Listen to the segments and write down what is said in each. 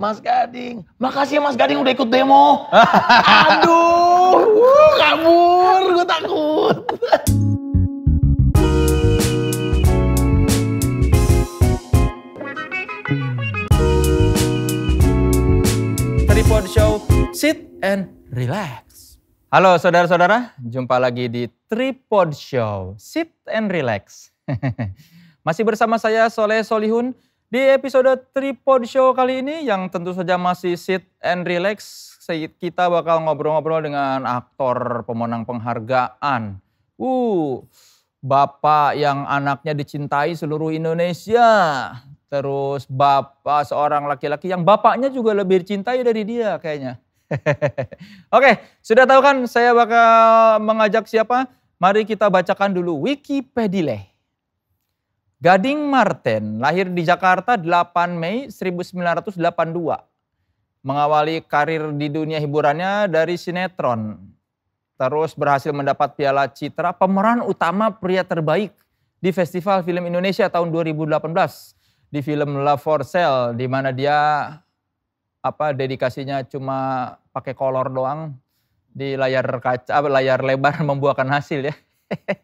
Mas Gading. Makasih ya Mas Gading udah ikut demo. Aduh, wuh, kabur, gue takut. Tripod Show, sit and relax. Halo saudara-saudara, jumpa lagi di Tripod Show, sit and relax. Masih bersama saya Soleh Solihun, di episode Tripod Show kali ini yang tentu saja masih sit and relax, kita bakal ngobrol-ngobrol dengan aktor pemenang penghargaan. Uh, bapak yang anaknya dicintai seluruh Indonesia. Terus bapak seorang laki-laki yang bapaknya juga lebih dicintai dari dia kayaknya. Oke, sudah tahu kan saya bakal mengajak siapa? Mari kita bacakan dulu Wikipedia. Gading Martin lahir di Jakarta 8 Mei 1982. Mengawali karir di dunia hiburannya dari sinetron. Terus berhasil mendapat piala citra pemeran utama pria terbaik di Festival Film Indonesia tahun 2018 di film Love for Sale di mana dia apa dedikasinya cuma pakai kolor doang di layar kaca layar lebar membuahkan hasil ya.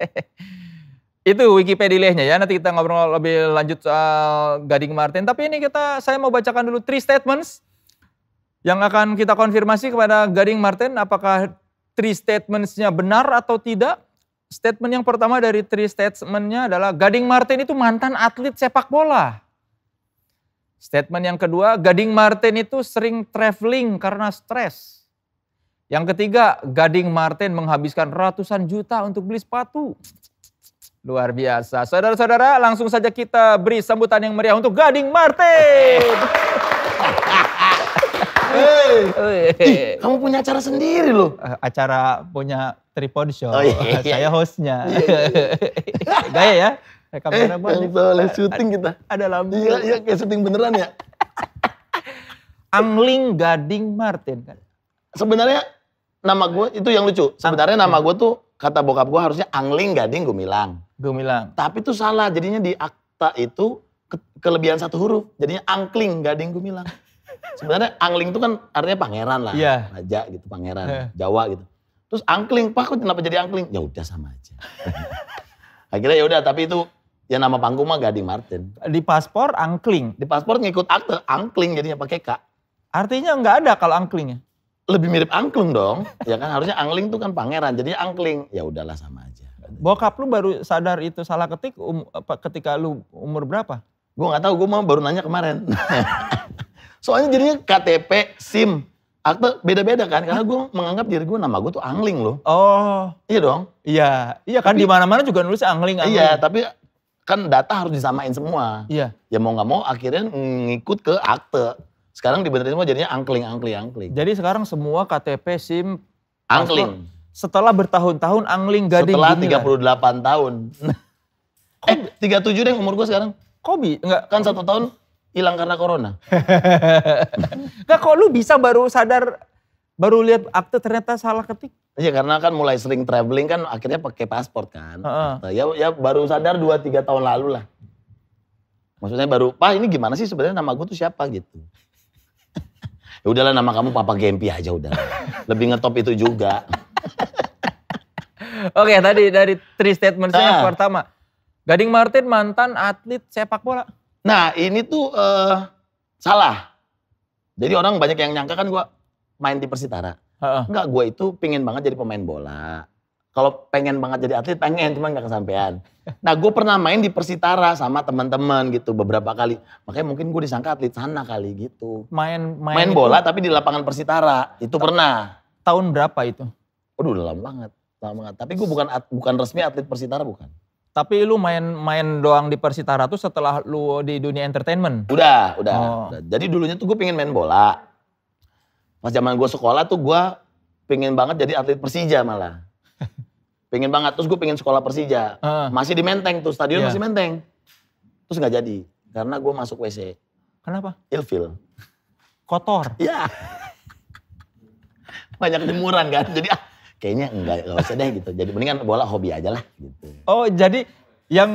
Itu Wikipedia-nya ya, nanti kita ngobrol lebih lanjut soal Gading Martin. Tapi ini kita, saya mau bacakan dulu three statements yang akan kita konfirmasi kepada Gading Martin apakah three statements-nya benar atau tidak. Statement yang pertama dari three statement-nya adalah Gading Martin itu mantan atlet sepak bola. Statement yang kedua, Gading Martin itu sering traveling karena stres. Yang ketiga, Gading Martin menghabiskan ratusan juta untuk beli sepatu. Luar biasa. Saudara-saudara, langsung saja kita beri sambutan yang meriah untuk Gading Martin. Hey. kamu punya acara sendiri loh. Eh, acara punya tripod show. Oh, iya, iya. Saya hostnya. Iya, iya. iya. Gaya ya. Eh, kamera eh, boleh. Boleh syuting kita. Ada lampu. Iya, iya kayak syuting beneran ya. Angling Gading Martin kan. Sebenarnya nama gue itu yang lucu. Sebenarnya ah, nama iya. gue tuh kata bokap gue harusnya angling gading gumilang. Gumilang. Tapi itu salah, jadinya di akta itu ke kelebihan satu huruf. Jadinya angkling, gading gumilang. Sebenarnya angling itu kan artinya pangeran lah. Yeah. Raja gitu, pangeran. Yeah. Jawa gitu. Terus angkling, pak kok kenapa jadi angkling? Ya udah sama aja. Akhirnya ya udah, tapi itu ya nama panggung mah Gading Martin. Di paspor angkling. Di paspor ngikut akte angkling jadinya pakai kak. Artinya nggak ada kalau angklingnya. Lebih mirip angklung dong. ya kan harusnya angling itu kan pangeran, jadinya angkling. Ya udahlah sama Bokap lu baru sadar itu salah ketik um, ketika lu umur berapa? Gue gak tahu, gue mau baru nanya kemarin. Soalnya jadinya KTP, SIM, akte beda-beda kan karena gue menganggap diri gue nama gue tuh angling loh. Oh. Iya dong. Iya. Iya kan di mana-mana juga nulis angling, Iya, tapi kan data harus disamain semua. Iya. Ya mau nggak mau akhirnya ngikut ke akte. Sekarang dibenerin semua jadinya Angling, Angling, Angling. Jadi sekarang semua KTP, SIM, Angling. Angling setelah bertahun-tahun angling gading Setelah gini 38 kan? tahun. eh, 37 deh umur gue sekarang. Kobi? Enggak. Kan satu tahun hilang karena corona. Enggak kok lu bisa baru sadar, baru lihat akte ternyata salah ketik. Iya karena kan mulai sering traveling kan akhirnya pakai paspor kan. Uh -uh. Ya, ya baru sadar 2-3 tahun lalu lah. Maksudnya baru, Pak ini gimana sih sebenarnya nama gue tuh siapa gitu. Ya udahlah nama kamu Papa Gempi aja udah. Lebih ngetop itu juga. Oke, okay, tadi dari three statement saya nah. pertama. Gading Martin mantan atlet sepak bola. Nah, ini tuh uh, salah. Jadi orang banyak yang nyangka kan gua main di Persitara. Uh -uh. Enggak, gue itu pingin banget jadi pemain bola kalau pengen banget jadi atlet pengen cuman nggak kesampaian. Nah gue pernah main di Persitara sama teman-teman gitu beberapa kali. Makanya mungkin gue disangka atlet sana kali gitu. Main main, main bola itu, tapi di lapangan Persitara itu ta pernah. Tahun berapa itu? Oh udah lama banget, lama banget. Tapi gue bukan bukan resmi atlet Persitara bukan. Tapi lu main main doang di Persitara tuh setelah lu di dunia entertainment? Udah, udah. Oh. udah. Jadi dulunya tuh gue pengen main bola. Pas zaman gue sekolah tuh gue pengen banget jadi atlet Persija malah. Pengen banget. Terus gue pengen sekolah Persija. Uh. Masih di Menteng tuh, stadion yeah. masih Menteng. Terus nggak jadi. Karena gue masuk WC. Kenapa? Ilfil. Kotor? Iya. Banyak jemuran kan. Jadi ah, kayaknya enggak, nggak usah deh gitu. Jadi mendingan bola hobi aja lah gitu. Oh jadi yang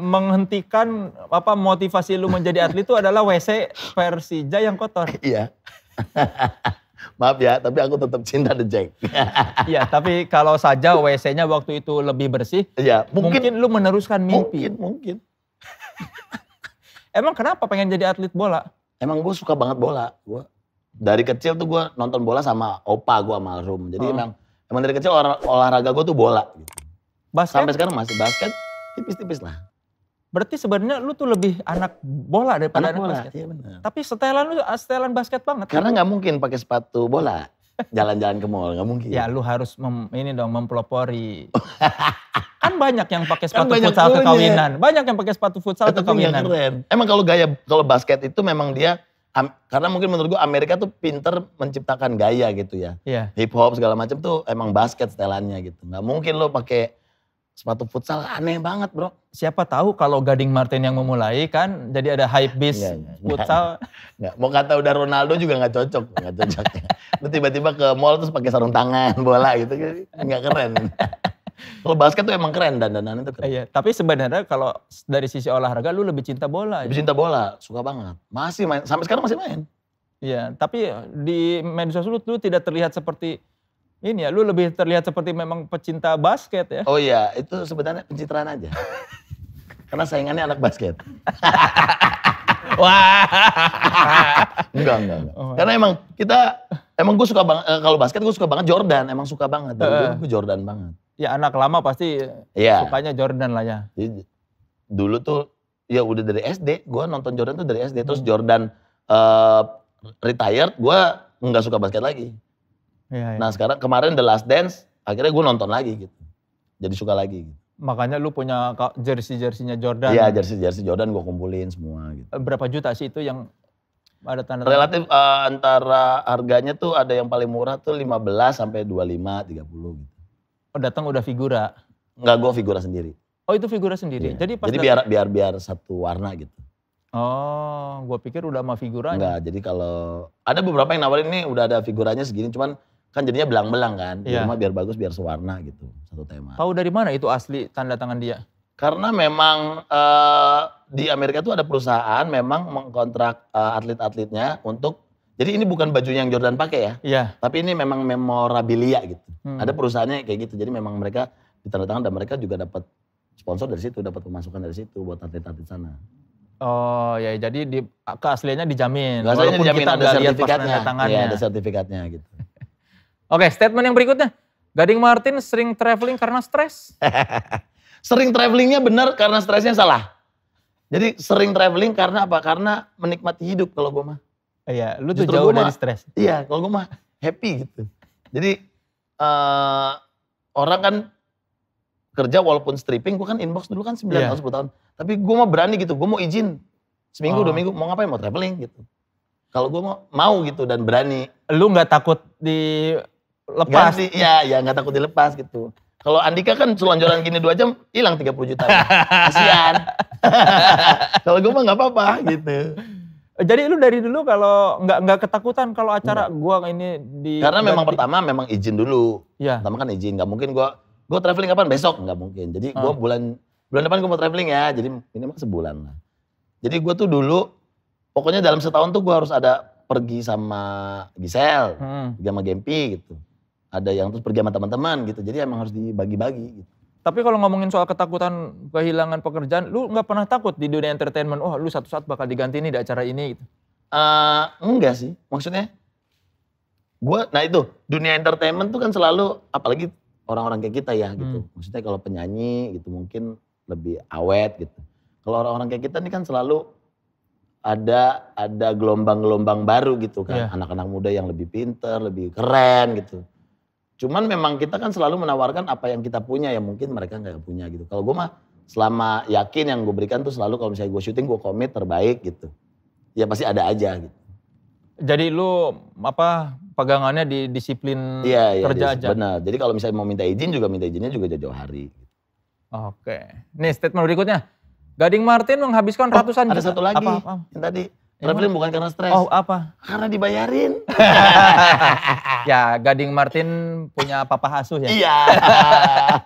menghentikan apa motivasi lu menjadi atlet itu adalah WC Persija yang kotor. Iya. Maaf ya, tapi aku tetap cinta The Jack. Iya, tapi kalau saja WC-nya waktu itu lebih bersih, ya, mungkin, mungkin lu meneruskan mimpi. Mungkin, mungkin. Emang kenapa pengen jadi atlet bola? Emang gue suka banget bola. Gua dari kecil tuh gue nonton bola sama opa gue sama Rum. Jadi hmm. emang emang dari kecil olah, olahraga gue tuh bola. Gitu. Basket? Sampai sekarang masih basket, tipis-tipis lah. Berarti sebenarnya lu tuh lebih anak bola daripada anak, anak bola, basket. Iya benar. Tapi setelan lu ah, setelan basket banget. Karena nggak mungkin pakai sepatu bola jalan-jalan ke mall nggak mungkin. Ya lu harus mem, ini dong mempelopori. kan banyak yang pakai kan sepatu kan futsal ke kekawinan, banyak yang pakai sepatu futsal ke kawinan. Emang kalau gaya kalau basket itu memang dia am, karena mungkin menurut gua Amerika tuh pinter menciptakan gaya gitu ya. Yeah. Hip hop segala macam tuh emang basket setelannya gitu. Nggak mungkin lu pakai sepatu futsal aneh banget bro. Siapa tahu kalau Gading Martin yang memulai kan jadi ada hype bis iya, iya. futsal. iya. Mau kata udah Ronaldo juga nggak cocok, nggak cocok. Lu tiba-tiba ke mall terus pakai sarung tangan bola gitu nggak keren. kalau basket tuh emang keren dan danan itu keren. Iya, tapi sebenarnya kalau dari sisi olahraga lu lebih cinta bola. Lebih ya? cinta bola, suka banget. Masih main sampai sekarang masih main. Iya, tapi di medsos lu, lu tidak terlihat seperti ini ya, lu lebih terlihat seperti memang pecinta basket ya. Oh iya, itu sebenarnya pencitraan aja. Karena saingannya anak basket. Wah. enggak, enggak, enggak. Oh Karena emang kita, emang gue suka banget, eh, kalau basket gue suka banget Jordan, emang suka banget. Eh. Dulu uh, gue Jordan banget. Ya anak lama pasti yeah. sukanya Jordan lah ya. Jadi, dulu tuh, ya udah dari SD, gue nonton Jordan tuh dari SD. Terus hmm. Jordan uh, retired, gue nggak suka basket lagi. Ya, ya. Nah sekarang kemarin The Last Dance, akhirnya gue nonton lagi gitu. Jadi suka lagi gitu. Makanya lu punya jersey-jersinya Jordan. Iya jersey-jersey Jordan gue kumpulin semua gitu. Eh, berapa juta sih itu yang ada tanda, -tanda? Relatif uh, antara harganya tuh ada yang paling murah tuh 15 sampai 25, 30 gitu. Oh datang udah figura? Enggak, gue figura sendiri. Oh itu figura sendiri. Iya. Jadi pas Jadi biar biar biar satu warna gitu. Oh, gue pikir udah sama figuranya. Enggak, jadi kalau ada beberapa yang nawarin nih udah ada figuranya segini, cuman kan jadinya belang-belang kan. Di yeah. rumah biar bagus, biar sewarna gitu. Satu tema. Tahu dari mana itu asli tanda tangan dia? Karena memang uh, di Amerika itu ada perusahaan memang mengkontrak uh, atlet-atletnya untuk jadi ini bukan baju yang Jordan pakai ya. Iya. Yeah. Tapi ini memang memorabilia gitu. Hmm. Ada perusahaannya kayak gitu. Jadi memang mereka tangan dan mereka juga dapat sponsor dari situ, dapat pemasukan dari situ buat atlet-atlet sana. Oh ya, jadi di, keasliannya dijamin. Keasliannya dijamin, kita ada sertifikatnya. Iya, ada sertifikatnya gitu. Oke, statement yang berikutnya. Gading Martin sering traveling karena stres. sering travelingnya benar karena stresnya salah. Jadi sering traveling karena apa? Karena menikmati hidup kalau gue mah. Iya, lu tuh jauh dari stres. Iya, kalau gue mah happy gitu. Jadi uh, orang kan kerja walaupun stripping, gue kan inbox dulu kan 9 yeah. tahun, 10 tahun. Tapi gue mah berani gitu, gue mau izin. Seminggu, oh. dua minggu, mau ngapain? Mau traveling gitu. Kalau gue mau, mau gitu dan berani. Lu gak takut di lepas. Ganti, ya, ya nggak takut dilepas gitu. Kalau Andika kan selonjoran gini dua jam hilang 30 juta. Kasihan. kalau gue mah nggak apa-apa gitu. Jadi lu dari dulu kalau nggak nggak ketakutan kalau acara gue gua ini di Karena memang di... pertama memang izin dulu. Iya. Pertama kan izin, nggak mungkin gua gua traveling kapan besok nggak mungkin. Jadi gua hmm. bulan bulan depan gue mau traveling ya. Jadi ini mah sebulan lah. Jadi gua tuh dulu pokoknya dalam setahun tuh gua harus ada pergi sama Gisel, hmm. sama Gempi gitu ada yang terus pergi sama teman-teman gitu. Jadi emang harus dibagi-bagi gitu. Tapi kalau ngomongin soal ketakutan kehilangan pekerjaan, lu nggak pernah takut di dunia entertainment, oh lu satu saat bakal diganti nih di acara ini gitu? Uh, enggak sih, maksudnya gue, nah itu dunia entertainment tuh kan selalu, apalagi orang-orang kayak kita ya gitu. Hmm. Maksudnya kalau penyanyi gitu mungkin lebih awet gitu. Kalau orang-orang kayak kita ini kan selalu ada ada gelombang-gelombang baru gitu kan. Iya. Anak-anak yeah. muda yang lebih pinter, lebih keren gitu Cuman memang kita kan selalu menawarkan apa yang kita punya yang mungkin mereka nggak punya gitu. Kalau gue mah selama yakin yang gue berikan tuh selalu kalau misalnya gue syuting gue komit terbaik gitu. Ya pasti ada aja gitu. Jadi lu apa pegangannya di disiplin iya, iya, kerja disiplin, aja? Benar. Jadi kalau misalnya mau minta izin juga minta izinnya juga jauh-jauh hari. Gitu. Oke. Nih statement berikutnya. Gading Martin menghabiskan oh, ratusan ada juta. satu lagi apa, apa? yang tadi Traveling bukan karena stres. Oh apa? Karena dibayarin. ya Gading Martin punya papa Asus ya? Iya.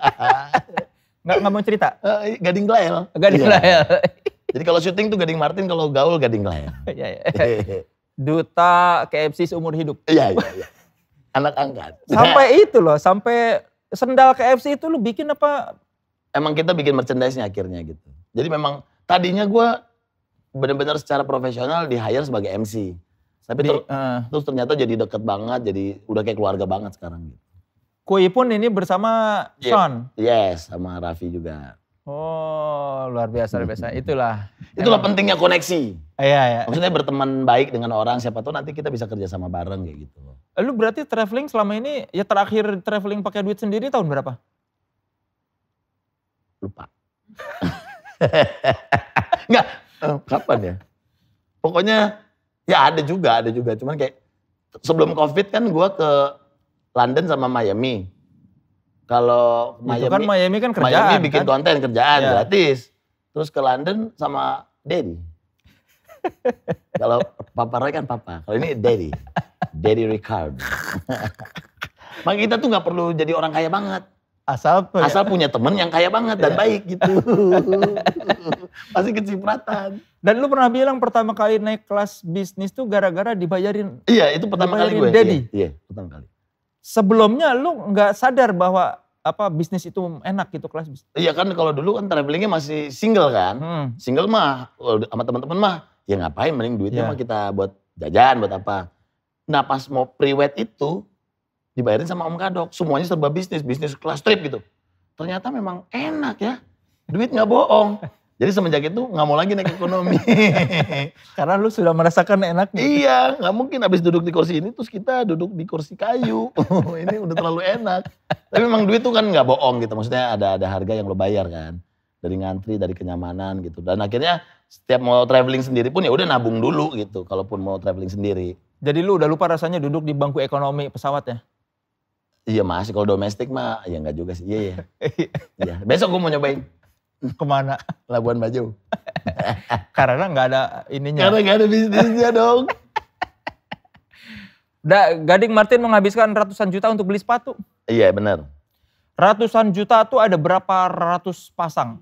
nggak, nggak mau cerita? Uh, Gading Glael. Gading iya. Jadi kalau syuting tuh Gading Martin, kalau gaul Gading Glael. Iya, iya. Duta KFC seumur hidup. Iya, iya, iya. Anak angkat. Sampai itu loh, sampai sendal KFC itu lu bikin apa? Emang kita bikin merchandise-nya akhirnya gitu. Jadi memang tadinya gue benar-benar secara profesional di hire sebagai MC. Tapi ter, uh, terus ternyata jadi deket banget, jadi udah kayak keluarga banget sekarang gitu. Kui pun ini bersama yeah. Sean. Yes, sama Raffi juga. Oh, luar biasa, luar biasa. Mm-hmm. Itulah. Itulah emang. pentingnya koneksi. Ah, iya, iya. Maksudnya berteman baik dengan orang, siapa tuh nanti kita bisa kerja sama bareng kayak gitu. Lu berarti traveling selama ini, ya terakhir traveling pakai duit sendiri tahun berapa? Lupa. Enggak, Eh, kapan ya? Pokoknya ya ada juga, ada juga. Cuman kayak sebelum covid kan gue ke London sama Miami. Kalau kan Miami, kan Miami kan kerjaan. Miami bikin kan? konten kerjaan ya. gratis. Terus ke London sama Daddy. Kalau Papa Roy kan Papa. Kalau ini Daddy. Daddy Ricard. Maka kita tuh nggak perlu jadi orang kaya banget. Asal punya. Asal punya temen yang kaya banget dan iya. baik gitu. Pasti kecipratan. Dan lu pernah bilang pertama kali naik kelas bisnis tuh gara-gara dibayarin. Iya, itu pertama kali gue. Daddy. Iya, iya, pertama kali. Sebelumnya lu nggak sadar bahwa apa bisnis itu enak gitu kelas bisnis. Iya kan kalau dulu kan travelingnya masih single kan. Hmm. Single mah sama teman-teman mah ya ngapain mending duitnya yeah. mah kita buat jajan buat apa. Nah pas mau priwet itu dibayarin sama Om Kadok. Semuanya serba bisnis, bisnis kelas trip gitu. Ternyata memang enak ya. Duit nggak bohong. Jadi semenjak itu nggak mau lagi naik ekonomi. Karena lu sudah merasakan enaknya. Iya, nggak mungkin abis duduk di kursi ini terus kita duduk di kursi kayu. ini udah terlalu enak. Tapi memang duit tuh kan nggak bohong gitu. Maksudnya ada ada harga yang lo bayar kan. Dari ngantri, dari kenyamanan gitu. Dan akhirnya setiap mau traveling sendiri pun ya udah nabung dulu gitu. Kalaupun mau traveling sendiri. Jadi lu udah lupa rasanya duduk di bangku ekonomi pesawat ya? Iya masih kalau domestik mah ya nggak juga sih. Iya iya. iya. Besok gue mau nyobain. Kemana? Labuan Bajo. Karena nggak ada ininya. Karena nggak ada bisnisnya dong. Da, Gading Martin menghabiskan ratusan juta untuk beli sepatu. Iya benar. Ratusan juta tuh ada berapa ratus pasang?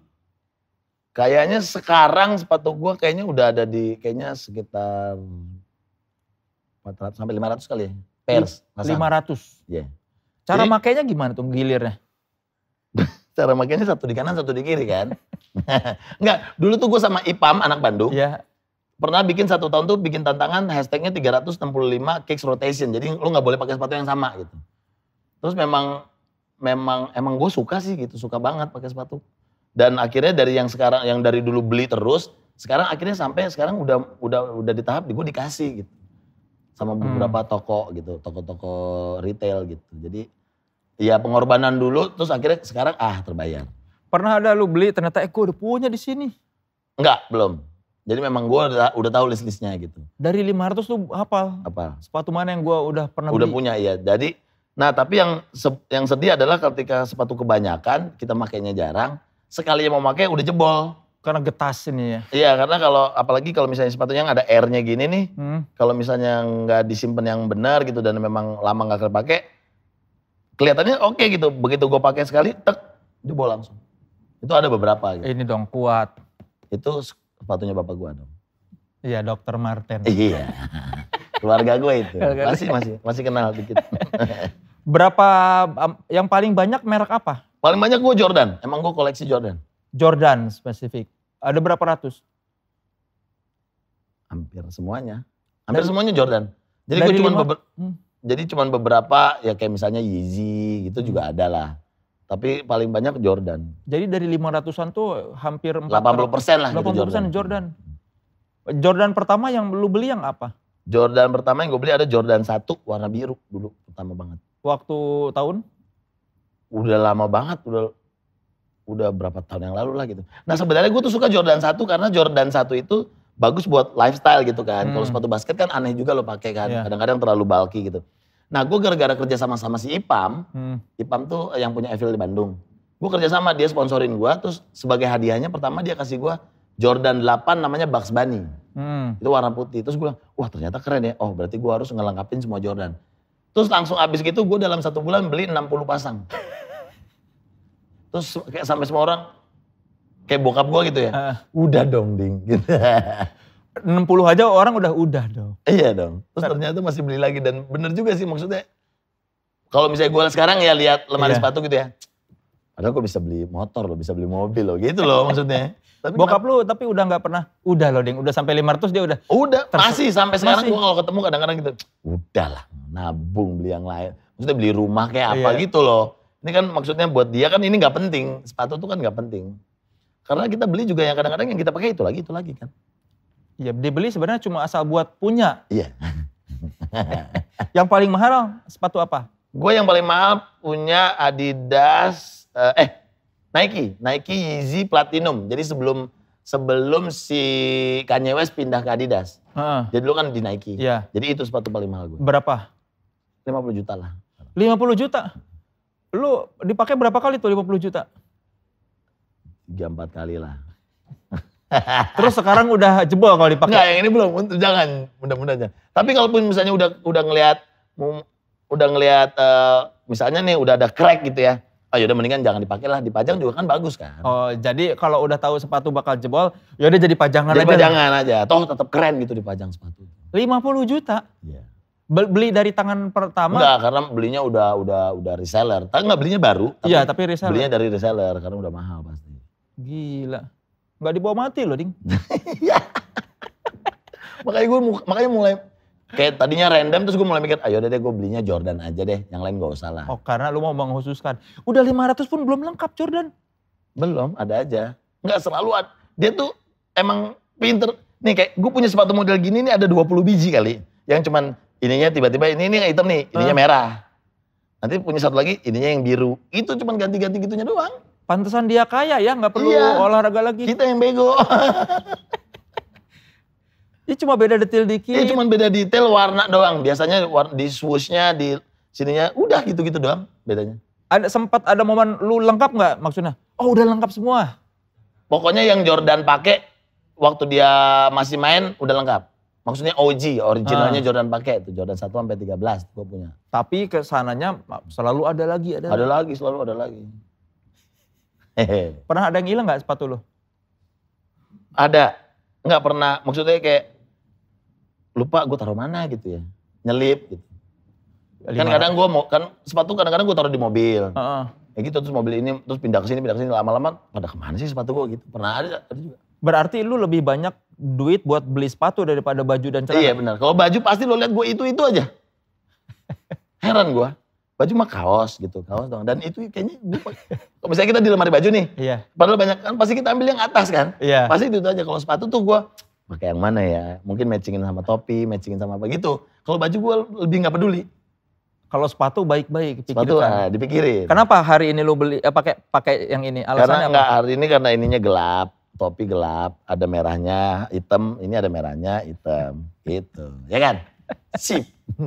Kayaknya sekarang sepatu gua kayaknya udah ada di kayaknya sekitar 400 sampai 500 kali ya. Pairs. 500. Iya. Yeah. Cara Jadi, makainya gimana tuh gilirnya? Cara makanya satu di kanan, satu di kiri kan. Enggak, dulu tuh gue sama Ipam, anak Bandung. ya. Pernah bikin satu tahun tuh bikin tantangan hashtagnya 365 kicks rotation. Jadi lu nggak boleh pakai sepatu yang sama gitu. Terus memang memang emang gue suka sih gitu, suka banget pakai sepatu. Dan akhirnya dari yang sekarang yang dari dulu beli terus, sekarang akhirnya sampai sekarang udah udah udah di tahap gue dikasih gitu sama hmm. beberapa hmm. toko gitu, toko-toko retail gitu. Jadi Iya pengorbanan dulu, terus akhirnya sekarang ah terbayar. Pernah ada lu beli ternyata eh gue udah punya di sini? Enggak, belum. Jadi memang gue udah, udah tahu list-listnya gitu. Dari 500 tuh apa? Apa? Sepatu mana yang gue udah pernah udah beli? punya iya. Jadi, nah tapi yang yang sedih adalah ketika sepatu kebanyakan, kita makainya jarang, sekali yang mau pakai udah jebol. Karena getas ini ya? Iya karena kalau, apalagi kalau misalnya sepatunya yang ada airnya gini nih, hmm. kalau misalnya nggak disimpan yang benar gitu dan memang lama nggak kepake, kelihatannya oke okay gitu. Begitu gue pakai sekali, tek, jebol langsung. Itu ada beberapa gitu. Ini dong kuat. Itu sepatunya bapak gue dong. Iya, Dokter Martin. Iya. Keluarga gue itu. Masih masih masih kenal dikit. Berapa yang paling banyak merek apa? Paling banyak gue Jordan. Emang gue koleksi Jordan. Jordan spesifik. Ada berapa ratus? Hampir semuanya. Hampir dari, semuanya Jordan. Jadi gue cuma beberapa hmm jadi cuman beberapa ya kayak misalnya Yeezy gitu juga hmm. ada lah. Tapi paling banyak Jordan. Jadi dari 500-an tuh hampir delapan 80 persen lah 80 gitu Jordan. Jordan. Hmm. Jordan pertama yang lu beli yang apa? Jordan pertama yang gue beli ada Jordan 1 warna biru dulu pertama banget. Waktu tahun? Udah lama banget, udah udah berapa tahun yang lalu lah gitu. Nah sebenarnya gue tuh suka Jordan 1 karena Jordan 1 itu bagus buat lifestyle gitu kan. Hmm. Kalau sepatu basket kan aneh juga lo pakai kan, iya. kadang-kadang yeah. terlalu bulky gitu. Nah gue gara-gara kerja sama sama si Ipam, hmm. Ipam tuh yang punya Evil di Bandung. Gue kerja sama dia sponsorin gue, terus sebagai hadiahnya pertama dia kasih gue Jordan 8 namanya Bugs Bunny. Hmm. Itu warna putih. Terus gue bilang, wah ternyata keren ya. Oh berarti gue harus ngelengkapin semua Jordan. Terus langsung abis gitu gue dalam satu bulan beli 60 pasang. terus kayak sampai semua orang kayak bokap gue gitu ya. Udah dong ding. Gitu. 60 aja orang udah udah dong. Iya dong. Terus Ter ternyata masih beli lagi dan bener juga sih maksudnya. Kalau misalnya gue sekarang ya lihat lemari iya. sepatu gitu ya. Padahal gue bisa beli motor loh, bisa beli mobil loh gitu loh maksudnya. Tapi Bokap lu tapi udah nggak pernah, udah loh Ding, udah sampai 500 dia udah. Udah, masih sampai sekarang gue kalau ketemu kadang-kadang gitu. Udah lah. nabung beli yang lain. Maksudnya beli rumah kayak apa iya. gitu loh. Ini kan maksudnya buat dia kan ini nggak penting. Sepatu tuh kan nggak penting. Karena kita beli juga yang kadang-kadang yang kita pakai itu lagi, itu lagi kan. Ya dibeli sebenarnya cuma asal buat punya. Iya. yang paling mahal sepatu apa? Gue yang paling mahal punya Adidas, uh, eh Nike, Nike Yeezy Platinum. Jadi sebelum sebelum si Kanye West pindah ke Adidas. Ha. Jadi dulu kan di Nike. Iya. Jadi itu sepatu paling mahal gue. Berapa? 50 juta lah. 50 juta? Lu dipakai berapa kali tuh 50 juta? 3-4 kali lah. Terus sekarang udah jebol kalau dipakai. Enggak, yang ini belum. Jangan, mudah-mudahan jangan. Tapi kalaupun misalnya udah udah ngelihat udah ngelihat uh, misalnya nih udah ada crack gitu ya. Oh yaudah mendingan jangan dipakai lah, dipajang juga kan bagus kan. Oh jadi kalau udah tahu sepatu bakal jebol, yaudah jadi pajangan jadi aja. pajangan aja, toh tetap keren gitu dipajang sepatu. 50 juta? Iya. Yeah. Beli dari tangan pertama? Enggak, karena belinya udah udah udah reseller. Tapi enggak belinya baru. Iya, tapi, tapi reseller. Belinya dari reseller karena udah mahal pasti. Gila. Nggak dibawa mati loh, Ding. Iya. makanya gue makanya mulai kayak tadinya random terus gue mulai mikir ayo deh gue belinya Jordan aja deh yang lain gak usah lah oh karena lu mau mengkhususkan udah 500 pun belum lengkap Jordan belum ada aja Gak selalu dia tuh emang pinter nih kayak gue punya sepatu model gini nih ada 20 biji kali yang cuman ininya tiba-tiba ini ini hitam nih ininya merah nanti punya satu lagi ininya yang biru itu cuman ganti-ganti gitunya doang Pantesan dia kaya ya, nggak perlu iya, olahraga lagi. Kita yang bego. Ini cuma beda detail dikit. Ini cuma beda detail warna doang. Biasanya di swoosh-nya, di sininya, udah gitu-gitu doang bedanya. Ada sempat ada momen lu lengkap nggak maksudnya? Oh udah lengkap semua. Pokoknya yang Jordan pakai waktu dia masih main udah lengkap. Maksudnya OG, originalnya ah. Jordan pakai itu Jordan 1 sampai 13 gue punya. Tapi kesananya selalu ada lagi, ada. Ada lagi, selalu ada lagi. Pernah ada yang hilang nggak sepatu lo? Ada. Nggak pernah. Maksudnya kayak lupa gue taruh mana gitu ya. Nyelip gitu. Kan kadang gue mau kan sepatu kadang-kadang gue taruh di mobil. Uh -uh. Ya gitu terus mobil ini terus pindah ke sini pindah ke sini lama-lama pada kemana sih sepatu gue gitu. Pernah ada, ada juga. Berarti lu lebih banyak duit buat beli sepatu daripada baju dan celana. Iya benar. Kalau baju pasti lo lihat gue itu itu aja. Heran gue baju mah kaos gitu, kaos dong. Dan itu kayaknya gue kalau misalnya kita di lemari baju nih, iya. padahal banyak kan pasti kita ambil yang atas kan. Iya. Pasti itu, aja kalau sepatu tuh gue pakai yang mana ya? Mungkin matchingin sama topi, matchingin sama apa gitu. Kalau baju gue lebih nggak peduli. Kalau sepatu baik-baik dipikirkan. Sepatu ah, dipikirin. Kenapa hari ini lo beli eh, pakai pakai yang ini? Alasannya karena enggak, hari ini karena ininya gelap, topi gelap, ada merahnya, hitam, ini ada merahnya, hitam. gitu. Ya kan? Sip.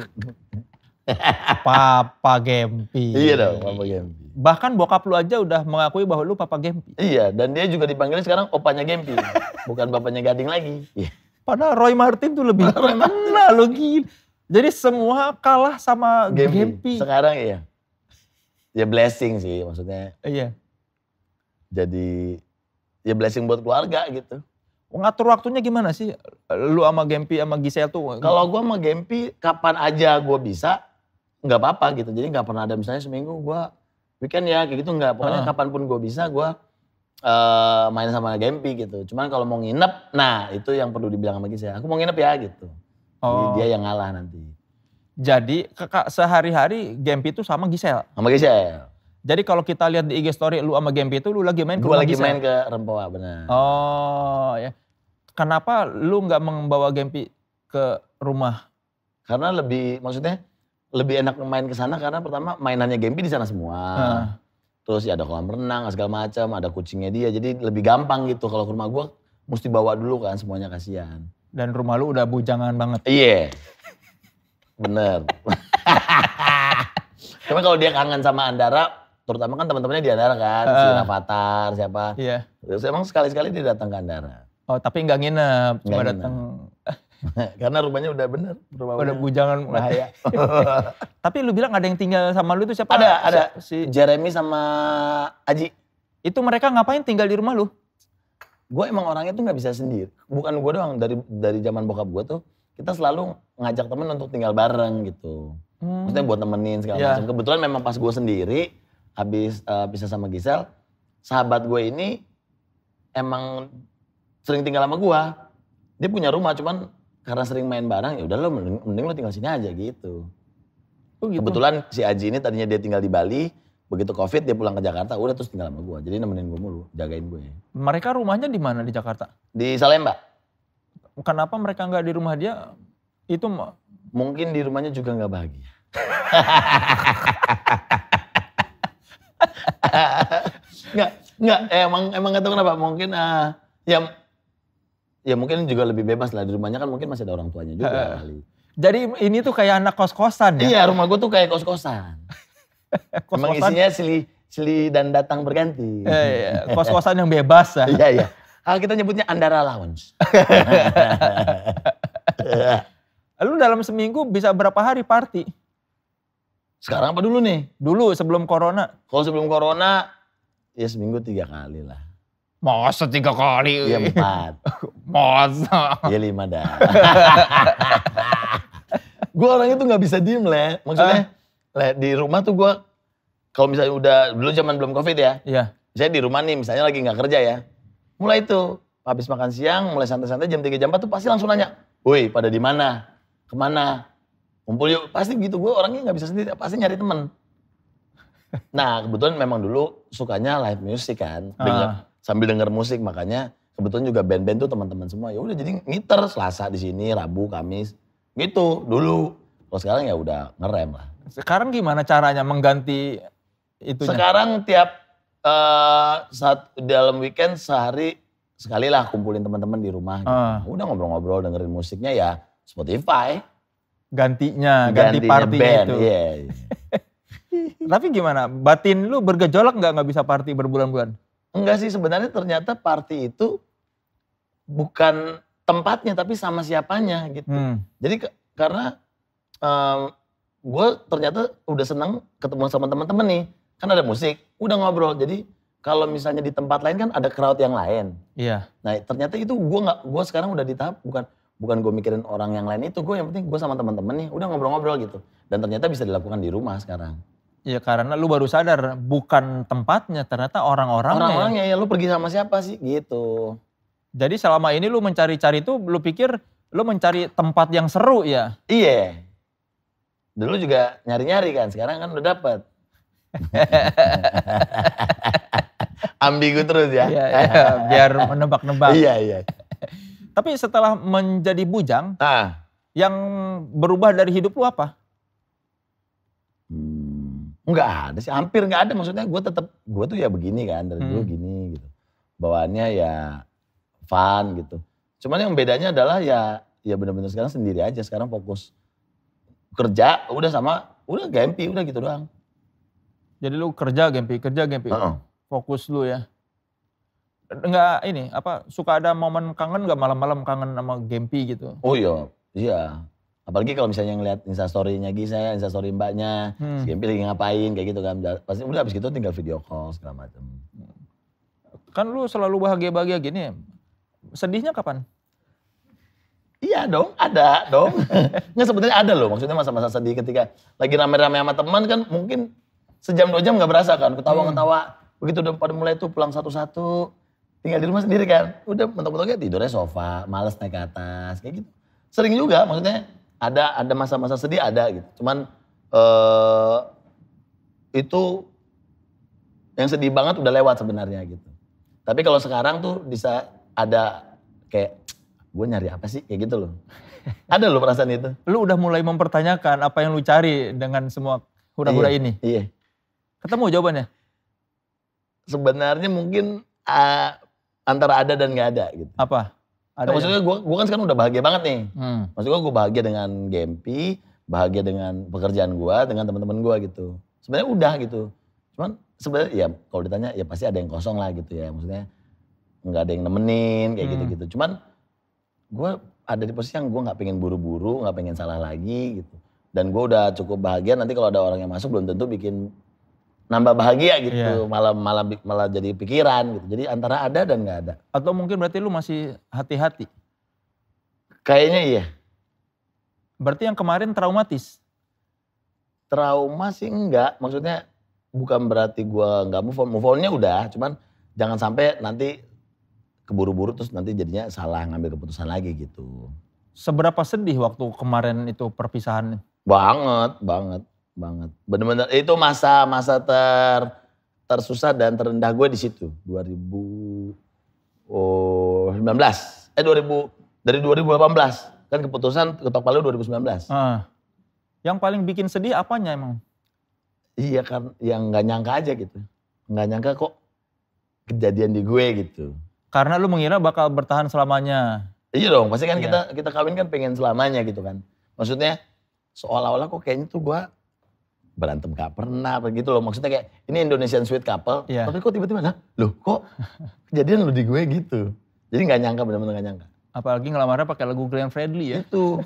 Papa Gempi. Iya dong, Papa Gempi. Bahkan bokap lu aja udah mengakui bahwa lu Papa Gempi. Iya, dan dia juga dipanggil sekarang opanya Gempi, bukan bapaknya Gading lagi. Iya. Padahal Roy Martin tuh lebih kena lu gini. Jadi semua kalah sama Gempi. Gempi. Sekarang iya. Ya blessing sih maksudnya. Iya. Jadi ya blessing buat keluarga gitu. Ngatur waktunya gimana sih? Lu sama Gempi sama Gisel tuh? Kalau gua sama Gempi kapan aja gua bisa, nggak apa-apa gitu. Jadi nggak pernah ada misalnya seminggu gue weekend ya kayak gitu nggak. Pokoknya uh. kapanpun gue bisa gue uh, main sama Gempi gitu. Cuman kalau mau nginep, nah itu yang perlu dibilang sama saya. Aku mau nginep ya gitu. Oh. Jadi dia yang ngalah nanti. Jadi kakak sehari-hari Gempi itu sama Gisel. Ya? Sama Gisel. Ya. Jadi kalau kita lihat di IG story lu sama Gempi itu lu lagi main ke Gua lagi Gisel. Ya? main ke Rempoa benar. Oh ya. Kenapa lu nggak membawa Gempi ke rumah? Karena lebih maksudnya lebih enak main ke sana karena pertama mainannya Gempi di sana semua. Hmm. Terus ya ada kolam renang segala macam, ada kucingnya dia. Jadi lebih gampang gitu kalau ke rumah gua mesti bawa dulu kan semuanya kasihan. Dan rumah lu udah bujangan banget. Iya. Yeah. Bener. Cuma kalau dia kangen sama Andara, terutama kan teman-temannya di Andara kan, uh, si Navatar, ah. siapa. Iya. Terus emang sekali-sekali dia datang ke Andara. Oh tapi nggak nginep, cuma datang Karena rumahnya udah bener. Rumah udah bujangan bahaya. Tapi lu bilang ada yang tinggal sama lu itu siapa? Ada, ada. Si Jeremy sama Aji. Itu mereka ngapain tinggal di rumah lu? Gue emang orangnya tuh gak bisa sendiri. Bukan gue doang dari dari zaman bokap gue tuh kita selalu ngajak temen untuk tinggal bareng gitu. Hmm. Maksudnya buat temenin segala ya. macam. Kebetulan memang pas gue sendiri habis uh, pisah sama Gisel, sahabat gue ini emang sering tinggal sama gue. Dia punya rumah cuman karena sering main bareng ya udah lo mending, lo tinggal sini aja gitu. Oh gitu. Kebetulan si Aji ini tadinya dia tinggal di Bali, begitu Covid dia pulang ke Jakarta, udah terus tinggal sama gue. Jadi nemenin gue mulu, jagain gue. Mereka rumahnya di mana di Jakarta? Di Salemba. Kenapa mereka nggak di rumah dia? Itu mungkin di rumahnya juga nggak bahagia. nggak, nggak, emang emang nggak tahu kenapa. Mungkin uh, ya ya mungkin juga lebih bebas lah di rumahnya kan mungkin masih ada orang tuanya juga kali. Jadi ini tuh kayak anak kos-kosan ya? Iya rumah gue tuh kayak kos-kosan. kos Emang isinya silih silih dan datang berganti. Iya, iya. kos-kosan yang bebas ya. Iya, iya. Ah, kita nyebutnya Andara Lounge. Lalu dalam seminggu bisa berapa hari party? Sekarang apa dulu nih? Dulu sebelum corona. Kalau sebelum corona ya seminggu tiga kali lah. Masa tiga kali? Iya empat. Masa? Ya lima dah. gue orangnya tuh gak bisa diem, Le. Maksudnya, uh. Le, di rumah tuh gue, kalau misalnya udah, dulu zaman belum Covid ya. Iya. Saya di rumah nih, misalnya lagi gak kerja ya. Mulai tuh, habis makan siang, mulai santai-santai jam 3 jam 4 tuh pasti langsung nanya, woi pada di mana? Kemana? Kumpul yuk. Pasti gitu, gue orangnya gak bisa sendiri, pasti nyari temen. Nah kebetulan memang dulu sukanya live music kan. Uh sambil denger musik makanya kebetulan juga band-band tuh teman-teman semua ya udah jadi ngiter Selasa di sini Rabu Kamis gitu dulu kalau sekarang ya udah ngerem lah sekarang gimana caranya mengganti itu sekarang tiap uh, saat dalam weekend sehari sekali lah kumpulin teman-teman di rumah gitu. Ah. udah ngobrol-ngobrol dengerin musiknya ya Spotify gantinya ganti party itu yeah. Iya. Tapi gimana? Batin lu bergejolak nggak nggak bisa party berbulan-bulan? Enggak sih sebenarnya ternyata party itu bukan tempatnya tapi sama siapanya gitu. Hmm. Jadi ke, karena um, eh, gue ternyata udah seneng ketemu sama teman-teman nih. Kan ada musik, udah ngobrol. Jadi kalau misalnya di tempat lain kan ada crowd yang lain. Iya. Nah ternyata itu gue nggak, gue sekarang udah di tahap bukan bukan gue mikirin orang yang lain itu. Gue yang penting gue sama teman-teman nih, udah ngobrol-ngobrol gitu. Dan ternyata bisa dilakukan di rumah sekarang. Ya karena lu baru sadar bukan tempatnya ternyata orang-orangnya. Orang-orangnya ya lu pergi sama siapa sih gitu. Jadi selama ini lu mencari-cari itu lu pikir lu mencari tempat yang seru ya? Iya. Dulu juga nyari-nyari kan, sekarang kan udah dapet. Ambigu terus ya. Iya, iya. biar menebak-nebak. iya, iya. Tapi setelah menjadi bujang, ah. yang berubah dari hidup lu apa? Hmm Enggak ada sih, hampir enggak ada. Maksudnya gue tetap gue tuh ya begini kan dari hmm. dulu gini gitu. Bawaannya ya fun gitu. Cuman yang bedanya adalah ya ya benar-benar sekarang sendiri aja. Sekarang fokus kerja udah sama udah gempi udah gitu doang. Jadi lu kerja gempi, kerja gempi. Uh -uh. Fokus lu ya. Enggak ini apa suka ada momen kangen gak malam-malam kangen sama gempi gitu. Oh iya, iya apalagi kalau misalnya ngeliat instastorynya Gisa, instastory mbaknya, hmm. si lagi ngapain kayak gitu kan, pasti udah habis gitu tinggal video call segala macam. Kan lu selalu bahagia-bahagia gini, ya? sedihnya kapan? Iya dong, ada dong. Nggak sebetulnya ada loh, maksudnya masa-masa sedih ketika lagi rame-rame sama teman kan mungkin sejam dua jam nggak berasa kan, ketawa-ketawa. Hmm. Begitu udah pada mulai tuh pulang satu-satu, tinggal di rumah sendiri kan. Udah mentok-mentoknya tidurnya sofa, males naik ke atas, kayak gitu. Sering juga maksudnya ada ada masa-masa sedih ada gitu. Cuman eh, itu yang sedih banget udah lewat sebenarnya gitu. Tapi kalau sekarang tuh bisa ada kayak gue nyari apa sih kayak gitu loh. ada loh perasaan itu. Lu udah mulai mempertanyakan apa yang lu cari dengan semua hura-hura iya, ini. Iya. Ketemu jawabannya? Sebenarnya mungkin uh, antara ada dan nggak ada gitu. Apa? Ada ya, maksudnya gue gua kan sekarang udah bahagia banget nih. Hmm. Maksudnya gue bahagia dengan Gempi, bahagia dengan pekerjaan gue, dengan teman-teman gue gitu. Sebenarnya udah gitu. Cuman sebenarnya ya kalau ditanya ya pasti ada yang kosong lah gitu ya. Maksudnya nggak ada yang nemenin kayak hmm. gitu-gitu. Hmm. Cuman gue ada di posisi yang gue nggak pengen buru-buru, nggak pengen salah lagi gitu. Dan gue udah cukup bahagia nanti kalau ada orang yang masuk belum tentu bikin nambah bahagia gitu, yeah. malah malah malah jadi pikiran gitu. Jadi antara ada dan nggak ada. Atau mungkin berarti lu masih hati-hati. Kayaknya iya. Berarti yang kemarin traumatis. Trauma sih enggak, maksudnya bukan berarti gua nggak move on. Move onnya udah, cuman jangan sampai nanti keburu-buru terus nanti jadinya salah ngambil keputusan lagi gitu. Seberapa sedih waktu kemarin itu perpisahan? Banget, banget banget. benar-benar itu masa masa ter tersusah dan terendah gue di situ ribu oh, eh 2000 dari 2018 kan keputusan ketok palu 2019. Uh, ah. yang paling bikin sedih apanya emang? Iya kan yang nggak nyangka aja gitu. Nggak nyangka kok kejadian di gue gitu. Karena lu mengira bakal bertahan selamanya. Iya dong, pasti kan iya. kita kita kawin kan pengen selamanya gitu kan. Maksudnya seolah-olah kok kayaknya tuh gue berantem gak pernah begitu loh maksudnya kayak ini Indonesian sweet couple yeah. tapi kok tiba-tiba nah loh kok kejadian lo di gue gitu jadi nggak nyangka benar-benar nggak nyangka apalagi ngelamarnya pakai lagu Glenn Fredly ya itu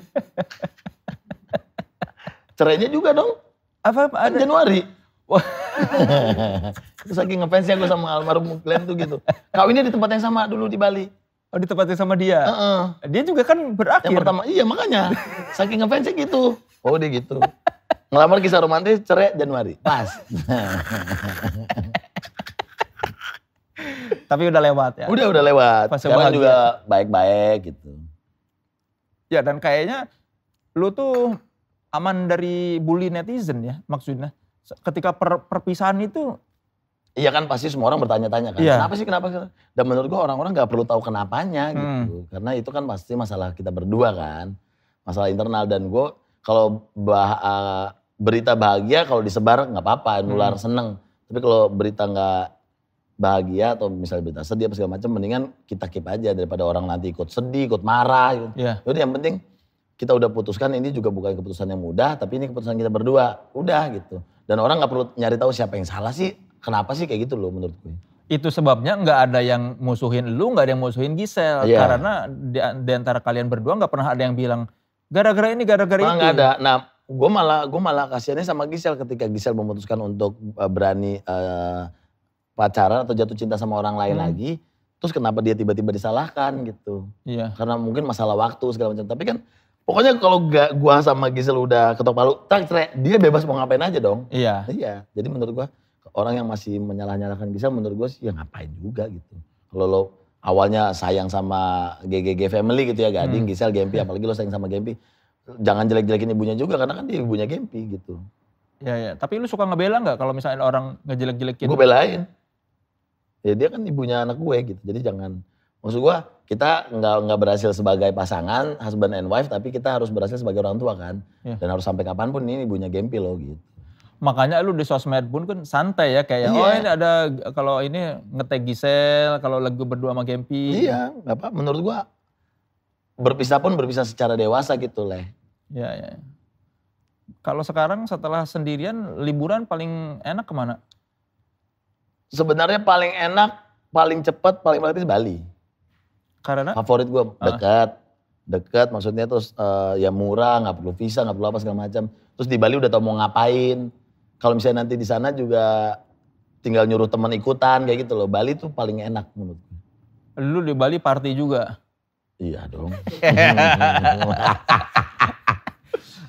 cerainya juga dong apa kan ada Januari Terus lagi ngefansnya gue sama almarhum Glenn tuh gitu. Kawinnya di tempat yang sama dulu di Bali. Oh di tempat yang sama dia? Uh-uh. Dia juga kan berakhir. Yang pertama, iya makanya. Saking ngefansnya gitu. Oh dia gitu. Ngelamar kisah romantis cerai Januari. Pas. Tapi udah lewat ya. Udah udah lewat. Pas Sekarang juga baik-baik gitu. Ya dan kayaknya lu tuh aman dari bully netizen ya maksudnya. Ketika per, perpisahan itu Iya kan pasti semua orang bertanya-tanya kan. Iya. Kenapa sih kenapa sih? Dan menurut gua orang-orang gak perlu tahu kenapanya hmm. gitu. Karena itu kan pasti masalah kita berdua kan. Masalah internal dan gua kalau bah, uh, berita bahagia kalau disebar nggak apa-apa, hmm. nular hmm. seneng. Tapi kalau berita nggak bahagia atau misalnya berita sedih apa segala macam, mendingan kita keep aja daripada orang nanti ikut sedih, ikut marah. Gitu. Yeah. Iya. Jadi yang penting kita udah putuskan ini juga bukan keputusan yang mudah, tapi ini keputusan kita berdua. Udah gitu. Dan orang nggak perlu nyari tahu siapa yang salah sih, kenapa sih kayak gitu loh menurut gue. Itu sebabnya nggak ada yang musuhin lu, nggak ada yang musuhin Gisel. Yeah. Karena di, di antara kalian berdua nggak pernah ada yang bilang, gara-gara ini, gara-gara itu. Nggak ada. Nah gue malah gue malah kasihannya sama Gisel ketika Gisel memutuskan untuk eh, berani uh, pacaran atau jatuh cinta sama orang lain hmm. lagi terus kenapa dia tiba-tiba disalahkan gitu iya. karena mungkin masalah waktu segala macam tapi kan pokoknya kalau gak gue sama Gisel udah ketok palu tak cerai dia bebas mau ngapain aja dong iya iya jadi menurut gue orang yang masih menyalah-nyalahkan Gisel menurut gue sih ya ngapain juga gitu kalau lo awalnya sayang sama GGG family gitu ya Gading hmm. Gisel Gempi apalagi lo sayang sama Gempi jangan jelek-jelekin ibunya juga karena kan dia ibunya Gempi gitu. Ya ya, tapi lu suka ngebela nggak kalau misalnya orang ngejelek-jelekin? Gue belain. Ya dia kan ibunya anak gue gitu, jadi jangan. Maksud gua kita nggak nggak berhasil sebagai pasangan husband and wife, tapi kita harus berhasil sebagai orang tua kan. Ya. Dan harus sampai kapanpun ini ibunya Gempi loh gitu. Makanya lu di sosmed pun kan santai ya kayak iya. oh ini ada kalau ini ngetag Gisel, kalau lagu berdua sama Gempi. Iya, apa. Menurut gua berpisah pun berpisah secara dewasa gitu leh. Ya, ya, ya. Kalau sekarang setelah sendirian liburan paling enak kemana? Sebenarnya paling enak, paling cepat, paling berarti Bali. Karena? Favorit gue ah. dekat, dekat maksudnya terus uh, ya murah nggak perlu visa nggak perlu apa segala macam terus di Bali udah tau mau ngapain kalau misalnya nanti di sana juga tinggal nyuruh teman ikutan kayak gitu loh Bali tuh paling enak menurut lu di Bali party juga iya dong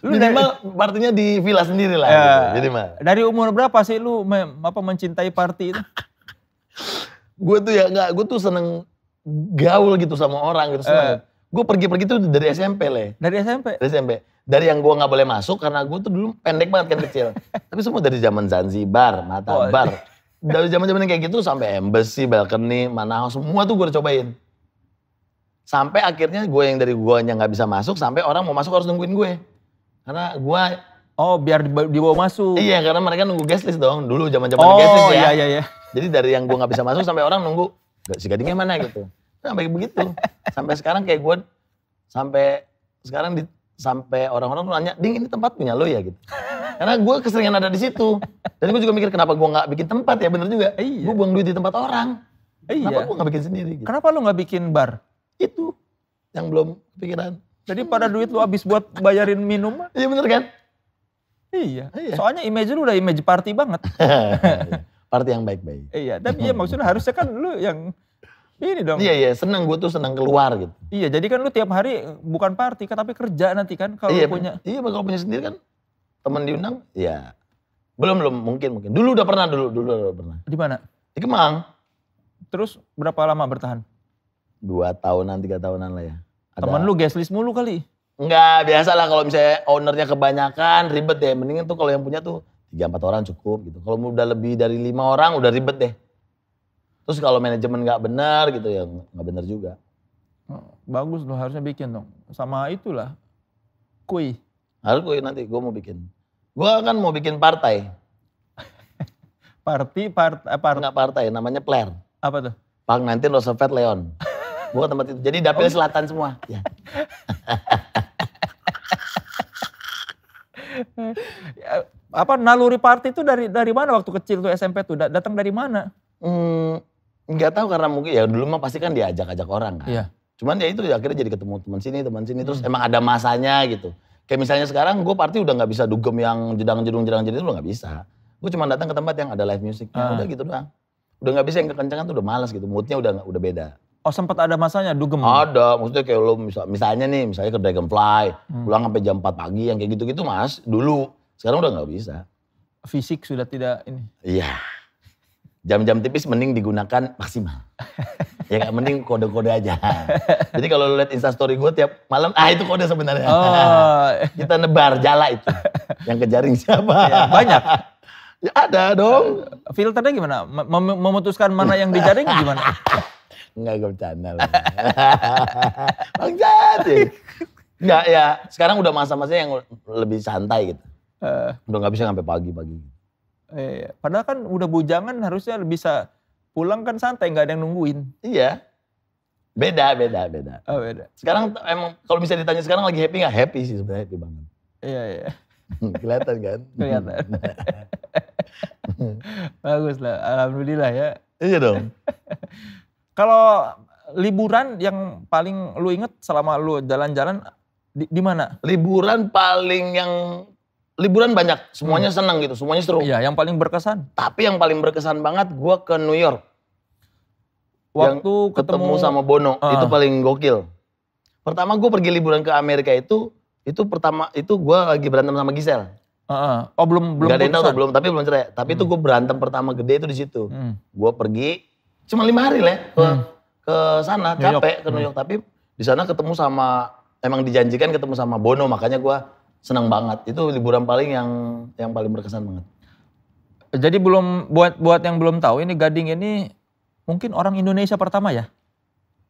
Lu nembak partinya di villa sendiri lah. Ya. Gitu. Jadi mah. Dari umur berapa sih lu mem, apa mencintai party itu? gue tuh ya nggak, gue tuh seneng gaul gitu sama orang gitu Eh. Gue pergi-pergi tuh dari SMP le. Dari SMP? Dari SMP. Dari yang gue nggak boleh masuk karena gue tuh dulu pendek banget kan kecil. Tapi semua dari zaman Zanzibar, mata Oh. dari zaman-zaman kayak gitu sampai embassy, balcony, mana semua tuh gue udah cobain sampai akhirnya gue yang dari gue nggak bisa masuk sampai orang mau masuk harus nungguin gue karena gua, Oh, biar dibawa masuk. Iya, karena mereka nunggu guest list dong. Dulu zaman-zaman oh, guest list ya. iya iya iya. Jadi dari yang gua nggak bisa masuk sampai orang nunggu si gadingnya mana gitu. Sampai begitu. Sampai sekarang kayak gua sampai sekarang di, sampai orang-orang tuh nanya, "Ding, ini tempat punya lo ya?" gitu. Karena gua keseringan ada di situ. Dan gue juga mikir kenapa gua nggak bikin tempat ya, bener juga. Iya. Gue buang duit di tempat orang. Iya. Kenapa gue nggak bikin sendiri? Gitu. Kenapa lo nggak bikin bar? Itu yang belum pikiran. Jadi pada duit lu habis buat bayarin minum. Iya bener kan? Iya. iya. Soalnya image lu udah image party banget. Iya. party yang baik-baik. Iya, tapi ya maksudnya harusnya kan lu yang ini dong. Iya iya, senang gue tuh senang keluar gitu. Iya, jadi kan lu tiap hari bukan party kan tapi kerja nanti kan kalau iya, punya. Iya, kalau punya sendiri kan teman diundang, Iya. belum belum mungkin mungkin. Dulu udah pernah dulu dulu udah pernah. Di mana? Di Kemang. Terus berapa lama bertahan? Dua tahunan, tiga tahunan lah ya. Ada... Temen lu guest list mulu kali? Enggak, biasalah kalau misalnya ownernya kebanyakan ribet deh. Mendingan tuh kalau yang punya tuh tiga empat orang cukup gitu. Kalau udah lebih dari lima orang udah ribet deh. Terus kalau manajemen nggak benar gitu ya nggak benar juga. Oh, bagus lo harusnya bikin dong. Sama itulah kui. Harus kui nanti gue mau bikin. Gue kan mau bikin partai. Parti, part, eh, part. partai, namanya Player. Apa tuh? Pang nanti Roosevelt Leon. Bukan tempat itu. Jadi dapil oh. selatan semua. Ya. apa naluri party itu dari dari mana waktu kecil tuh SMP tuh datang dari mana? Hmm, nggak tahu karena mungkin ya dulu mah pasti kan diajak-ajak orang kan. Iya. Cuman ya itu ya akhirnya jadi ketemu teman sini, teman sini terus hmm. emang ada masanya gitu. Kayak misalnya sekarang gue party udah nggak bisa dugem yang jedang-jedung jedang-jedung udah nggak bisa. Gue cuma datang ke tempat yang ada live music, hmm. Ah. udah gitu doang. Udah nggak bisa yang kekencangan tuh udah males gitu, moodnya udah udah beda. Oh sempat ada masanya dugem? Ada, maksudnya kayak lo misal, misalnya nih, misalnya ke Dragonfly, hmm. pulang sampai jam 4 pagi yang kayak gitu-gitu mas, dulu. Sekarang udah nggak bisa. Fisik sudah tidak ini? Iya. Jam-jam tipis mending digunakan maksimal. ya gak mending kode-kode aja. Jadi kalau lo lihat instastory gue tiap malam, ah itu kode sebenarnya. Oh. Kita nebar jala itu. Yang kejaring siapa? Ya, banyak. Ya ada dong. Filternya gimana? Mem memutuskan mana yang dijaring gimana? Enggak, ikut bercanda Bang Jati. Ya. Enggak ya, sekarang udah masa-masa yang lebih santai gitu. Uh, udah gak bisa sampai pagi-pagi. Gitu. Iya, iya, padahal kan udah bujangan harusnya bisa pulang kan santai, gak ada yang nungguin. Iya. Beda, beda, beda. Oh beda. Sekarang emang kalau bisa ditanya sekarang lagi happy gak? Happy sih sebenarnya happy banget. Iya, iya. Hmm, kelihatan kan? Kelihatan. Bagus lah, Alhamdulillah ya. Iya dong. Kalau liburan yang paling lu inget selama lu jalan-jalan di, di mana? Liburan paling yang liburan banyak, semuanya hmm. senang gitu, semuanya seru. Iya, yang paling berkesan. Tapi yang paling berkesan banget gua ke New York. Waktu yang ketemu, ketemu sama Bono, uh. itu paling gokil. Pertama gue pergi liburan ke Amerika itu itu pertama itu gue lagi berantem sama Gisel. Uh, Oh belum belum. Gak ada belum tapi belum cerai. Tapi hmm. itu gue berantem pertama gede itu di situ. Hmm. Gue pergi cuma lima hari lah ke hmm. ke sana capek ke New hmm. York hmm. tapi di sana ketemu sama emang dijanjikan ketemu sama Bono makanya gue senang banget itu liburan paling yang yang paling berkesan banget. Jadi belum buat buat yang belum tahu ini Gading ini mungkin orang Indonesia pertama ya?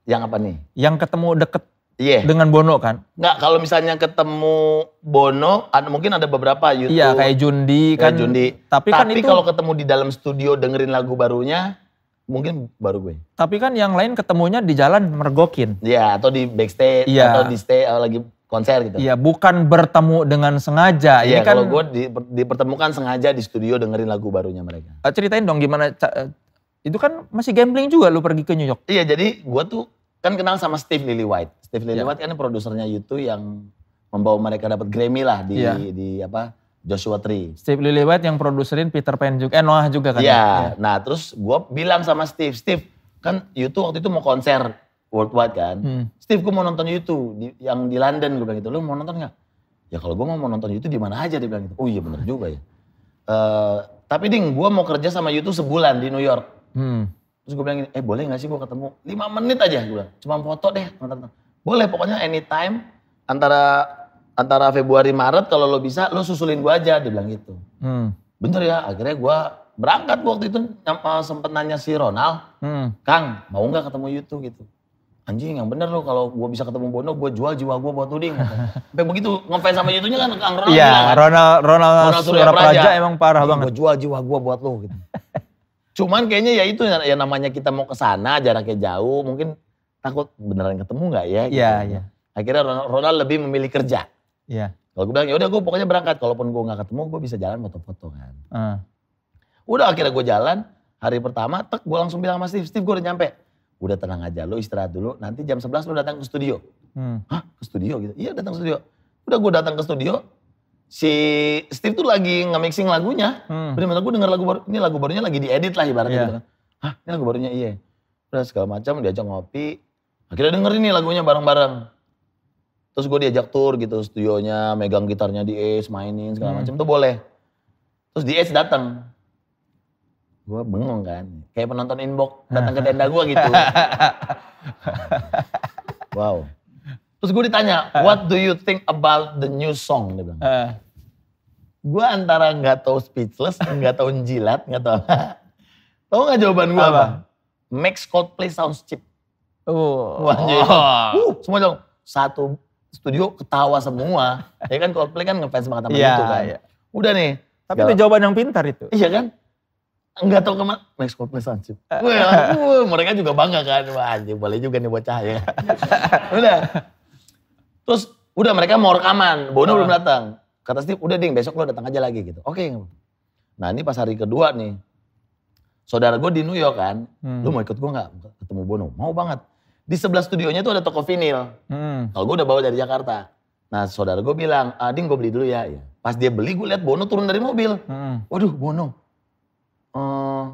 Yang apa nih? Yang ketemu deket yeah. dengan Bono kan? Enggak, kalau misalnya ketemu Bono, ada, mungkin ada beberapa iya, YouTube. Iya, kayak Jundi kayak kan. Jundi. Tapi, kan Tapi kan itu... kalau ketemu di dalam studio dengerin lagu barunya, mungkin iya. baru gue. Tapi kan yang lain ketemunya di jalan mergokin. Iya, atau di backstage ya. atau di stay atau eh, lagi konser gitu. Iya, bukan bertemu dengan sengaja. Iya, kan, kalau gue di, dipertemukan sengaja di studio dengerin lagu barunya mereka. Eh, ceritain dong gimana eh, itu kan masih gambling juga lu pergi ke New York. Iya, jadi gue tuh kan kenal sama Steve Lillywhite. Steve iya. Lillywhite ya. kan produsernya YouTube yang membawa mereka dapat Grammy lah di ya. di apa Joshua Tree. Steve Lillywhite yang produserin Peter Pan juga, eh Noah juga kan? Iya, ya. Iya. nah terus gue bilang sama Steve, Steve kan YouTube waktu itu mau konser worldwide kan. Hmm. Steve gue mau nonton YouTube di, yang di London gue bilang gitu, lu mau nonton gak? Ya kalau gue mau, nonton YouTube di mana aja dia bilang gitu. Oh iya bener juga ya. Uh, tapi ding, gue mau kerja sama YouTube sebulan di New York. Hmm. Terus gue bilang gini, eh boleh gak sih gue ketemu? 5 menit aja gue bilang, cuma foto deh. Boleh pokoknya anytime antara antara Februari Maret kalau lo bisa lo susulin gue aja dia bilang gitu hmm. bener ya akhirnya gue berangkat waktu itu eh, sempet nanya si Ronald hmm. Kang mau nggak ketemu YouTube gitu anjing yang bener lo kalau gue bisa ketemu Bono gue jual jiwa gue buat Tuding sampai begitu ngefans sama YouTube-nya kan Kang Ronald iya kan? Ronald Ronald, Ronald Surya Praja, emang parah banget gue jual jiwa gue buat lo gitu Cuman kayaknya ya itu ya namanya kita mau ke sana jaraknya jauh mungkin takut beneran ketemu nggak ya? Gitu. Iya, iya. Akhirnya Ronald lebih memilih kerja. Iya. Kalau gue bilang, ya udah gue pokoknya berangkat. Kalaupun gue nggak ketemu, gue bisa jalan foto-foto kan. Uh. Udah akhirnya gue jalan, hari pertama, tek gue langsung bilang sama Steve, Steve gue udah nyampe. Udah tenang aja, lo istirahat dulu, nanti jam 11 lo datang ke studio. Hmm. Hah ke studio gitu? Iya datang ke studio. Udah gue datang ke studio, si Steve tuh lagi nge-mixing lagunya. Hmm. Bener-bener gue denger lagu baru, ini lagu barunya lagi diedit lah ibaratnya yeah. gitu kan. Hah ini lagu barunya iya. Udah segala macam diajak ngopi, akhirnya dengerin nih lagunya bareng-bareng. Terus gue diajak tour gitu studionya, megang gitarnya di Ace, mainin segala hmm. macam tuh boleh. Terus di Ace datang. Gue bengong kan, kayak penonton inbox datang ke tenda gue gitu. wow. Terus gue ditanya, ah. what do you think about the new song? Dia ah. Gue antara nggak tahu speechless, nggak tahu jilat, nggak tahu. tau nggak jawaban gue apa? Max Coldplay sounds cheap. Oh. Wah, oh. uh, semua dong. Satu studio ketawa semua. ya kan Coldplay kan ngefans banget sama ya, itu kan. Ya. Udah nih. Tapi Gak. itu jawaban yang pintar itu. Iya kan? Enggak tahu kemana. Next Coldplay Sanjib. Eh. mereka juga bangga kan. Wah anjir boleh juga nih buat cahaya. udah. Terus udah mereka mau rekaman. Bono belum ah. datang. Kata Steve, udah ding besok lo datang aja lagi gitu. Oke. Okay. Nah ini pas hari kedua nih. Saudara gue di New York kan. Hmm. Lu mau ikut gue gak ketemu Bono? Mau banget di sebelah studionya tuh ada toko vinil. Hmm. Kalau gue udah bawa dari Jakarta. Nah saudara gue bilang, Ading ah, gue beli dulu ya. ya. Pas dia beli gue lihat Bono turun dari mobil. Hmm. Waduh Bono, uh,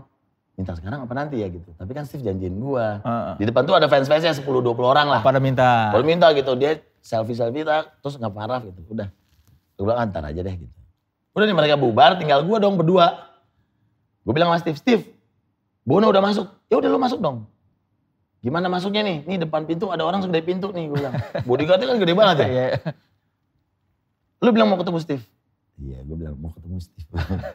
minta sekarang apa nanti ya gitu. Tapi kan Steve janjiin gue. Uh, uh. Di depan tuh ada fans-fansnya dua puluh orang lah. Pada minta. Pada minta gitu, dia selfie-selfie tak. terus gak parah gitu. Udah, gue bilang antar ah, aja deh gitu. Udah nih mereka bubar, tinggal gue dong berdua. Gue bilang sama Steve, Steve, Bono udah masuk. Ya udah lu masuk dong. Gimana masuknya nih? Nih depan pintu ada orang segede pintu nih gue bilang. Bodyguardnya kan gede banget ya. Iya. Lu bilang mau ketemu Steve? Iya, gue bilang mau ketemu Steve.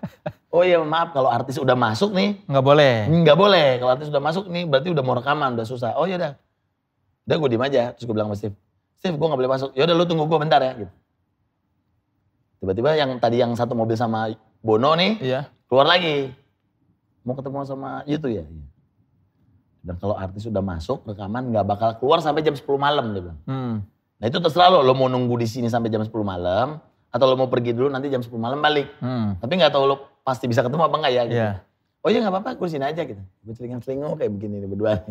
oh iya, maaf kalau artis udah masuk nih. Nggak boleh. Nggak boleh. Kalau artis udah masuk nih, berarti udah mau rekaman, udah susah. Oh iya udah. Udah gue diem aja. Terus gue bilang sama Steve, Steve gue gak boleh masuk. Yaudah lu tunggu gue bentar ya. Gitu. Tiba-tiba yang tadi yang satu mobil sama Bono nih, iya. keluar lagi. Mau ketemu sama Yutu ya? Iya, iya. Dan kalau artis sudah masuk rekaman nggak bakal keluar sampai jam 10 malam dia bilang. Hmm. Nah itu terserah lo, lo mau nunggu di sini sampai jam 10 malam atau lo mau pergi dulu nanti jam 10 malam balik. Hmm. Tapi nggak tahu lo pasti bisa ketemu apa enggak ya gitu. Yeah. Oh iya nggak apa-apa, kursin aja gitu. Gue celingan selingo kayak begini nih berdua.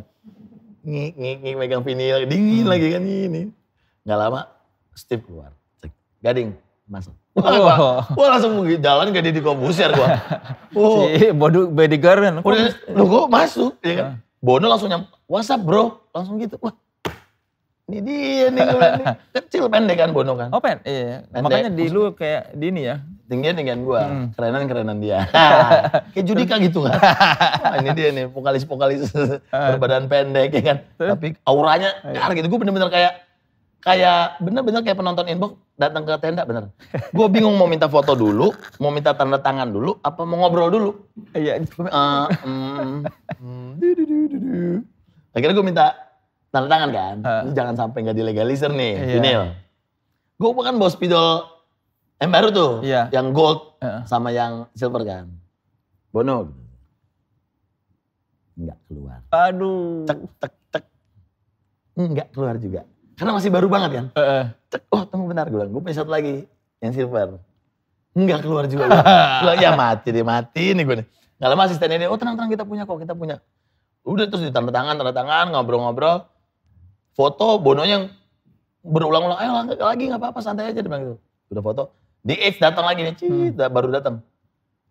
Ngik, ngik, ngik, megang vinil, dingin hmm. lagi kan ini. Nggak lama, Steve keluar. Gading, masuk. Wah, oh. langsung gua langsung jalan gak di Corbuzier gua. Oh. Si bodoh Bodyguard kan. Udah, lu kok masuk, ya kan? Iya. Bono langsung nyam, WhatsApp bro, langsung gitu. Wah, ini dia nih nih. Kecil pendek kan Bono kan. Oh pen, iya. Pendek. Makanya di lu kayak di ini ya. Tinggian tinggian gua, hmm. kerenan kerenan dia. kayak Judika gitu kan. Wah, ini dia nih, vokalis-vokalis ah. berbadan pendek ya kan. Tapi auranya dar iya. gitu, gue bener-bener kayak kayak bener-bener kayak penonton inbox datang ke tenda bener. Gue bingung mau minta foto dulu, mau minta tanda tangan dulu, apa mau ngobrol dulu. Iya. Uh, Akhirnya gue minta tanda tangan kan, uh. jangan sampai nggak dilegalisir nih, iya. Junil. Gue kan bawa spidol yang baru tuh, iya. yang gold uh. sama yang silver kan. Bono. Nggak keluar. Aduh. Tek, tek, tek. Nggak keluar juga karena masih baru banget kan. Uh -uh. oh tunggu benar, gue bilang, gue punya satu lagi yang silver. Enggak keluar juga. Gue ya mati deh, mati nih gue nih. Gak lama asistennya dia, oh tenang-tenang kita punya kok, kita punya. Udah terus ditanda tangan, tanda tangan, ngobrol-ngobrol. Foto, bononya yang berulang-ulang, ayo lagi gak apa-apa santai aja dia bilang gitu. Udah foto, di X datang lagi nih, cih, hmm. baru datang.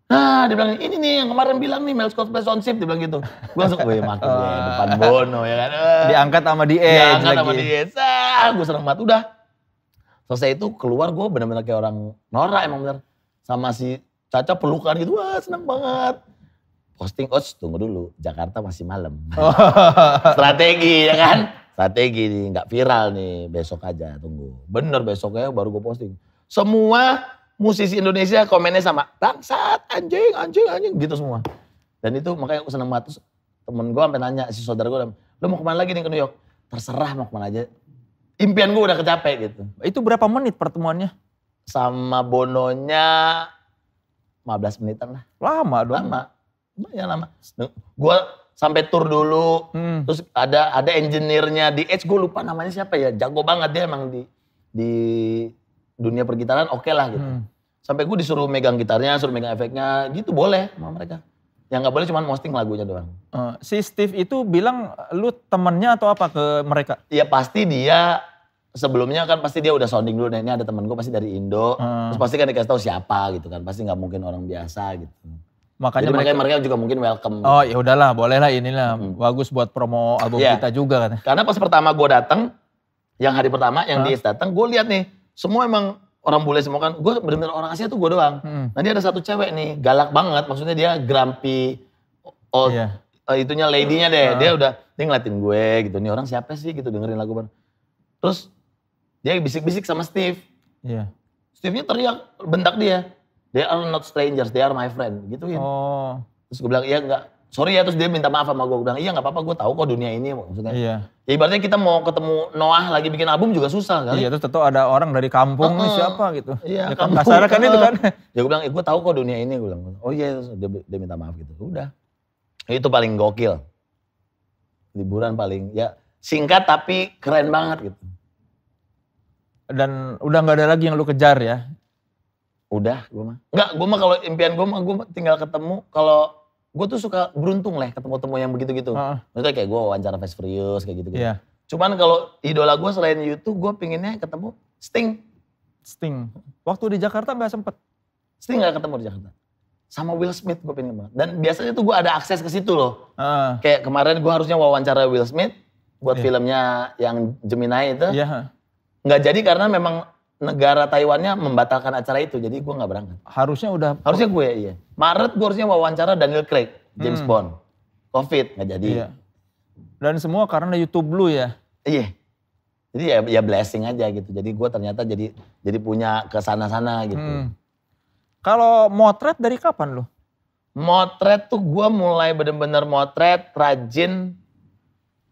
Nah, dia bilang ini nih yang kemarin bilang nih Mel Scott Best on Ship dia bilang gitu. Gue langsung, wih mati deh depan Bono ya kan. Eh. Diangkat sama di Edge Diangkat sama di Edge. Ah, gue seneng banget, udah. Selesai itu keluar gue bener-bener kayak orang norak emang bener. Sama si Caca pelukan gitu, wah seneng banget. Posting, oh tunggu dulu, Jakarta masih malam. Strategi ya kan. Strategi nih, gak viral nih, besok aja tunggu. Bener besoknya baru gue posting. Semua musisi Indonesia komennya sama bangsat anjing anjing anjing gitu semua dan itu makanya aku seneng banget Terus temen gue sampai nanya si saudara gue lo mau kemana lagi nih ke New York terserah mau kemana aja impian gue udah kecapek gitu itu berapa menit pertemuannya sama Bononya 15 menitan lah lama dong lama lumayan lama gue sampai tur dulu hmm. terus ada ada engineer di Edge gue lupa namanya siapa ya jago banget dia emang di di dunia pergitaran oke okay lah gitu. Hmm. Sampai gue disuruh megang gitarnya, suruh megang efeknya, gitu boleh sama mereka. Yang nggak boleh cuma posting lagunya doang. Uh, si Steve itu bilang lu temennya atau apa ke mereka? Iya pasti dia sebelumnya kan pasti dia udah sounding dulu, nah ini ada temen gue pasti dari Indo, hmm. terus pasti kan dikasih tau siapa gitu kan, pasti nggak mungkin orang biasa gitu. Makanya mereka, mereka juga mungkin welcome. Oh ya udahlah, bolehlah inilah hmm. bagus buat promo album yeah. kita juga kan. Karena pas pertama gue datang, yang hari pertama yang huh? dia datang, gue lihat nih semua emang orang bule semua kan. Gue bener-bener orang Asia tuh gue doang. Hmm. Nanti ada satu cewek nih, galak banget. Maksudnya dia grumpy, old, yeah. uh, iya. eh, itunya lady-nya deh. Uh. Dia udah, dia ngeliatin gue gitu. Nih orang siapa sih gitu dengerin lagu baru. Terus dia bisik-bisik sama Steve. Yeah. Steve-nya teriak, bentak dia. They are not strangers, they are my friend. Gituin. Oh. Terus gue bilang, iya enggak, sorry ya terus dia minta maaf sama gue. Gue bilang iya nggak apa-apa gue tahu kok dunia ini maksudnya. Iya. Ya ibaratnya kita mau ketemu Noah lagi bikin album juga susah kan. Iya terus tentu ada orang dari kampung uh, -uh. siapa gitu. Iya ya, kan kasar kan itu kan. Ya gue bilang ya eh, gue tahu kok dunia ini gue bilang. Oh iya terus dia, dia minta maaf gitu. Udah. Itu paling gokil. Liburan paling ya singkat tapi keren banget gitu. Dan udah nggak ada lagi yang lu kejar ya? Udah, gue mah. Nggak, gue mah kalau impian gue mah gue tinggal ketemu kalau gue tuh suka beruntung lah ketemu temu yang begitu-gitu. Uh. Maksudnya kayak gue wawancara Fast Furious kayak gitu-gitu. Yeah. Cuman kalau idola gue selain YouTube, gue pinginnya ketemu Sting. Sting. Waktu di Jakarta nggak sempet? Sting nggak ketemu di Jakarta. Sama Will Smith gue pingin banget. Dan biasanya tuh gue ada akses ke situ loh. Uh. Kayak kemarin gue harusnya wawancara Will Smith buat yeah. filmnya yang Gemini itu. Iya. Yeah. Nggak jadi karena memang negara Taiwannya membatalkan acara itu, jadi gue nggak berangkat. Harusnya udah. Harusnya gue iya. Maret gue harusnya wawancara Daniel Craig, James hmm. Bond, COVID nggak jadi. Iya. Dan semua karena YouTube lu ya. Iya. Jadi ya, ya blessing aja gitu. Jadi gue ternyata jadi jadi punya kesana-sana gitu. Hmm. Kalau motret dari kapan lu? Motret tuh gue mulai bener-bener motret rajin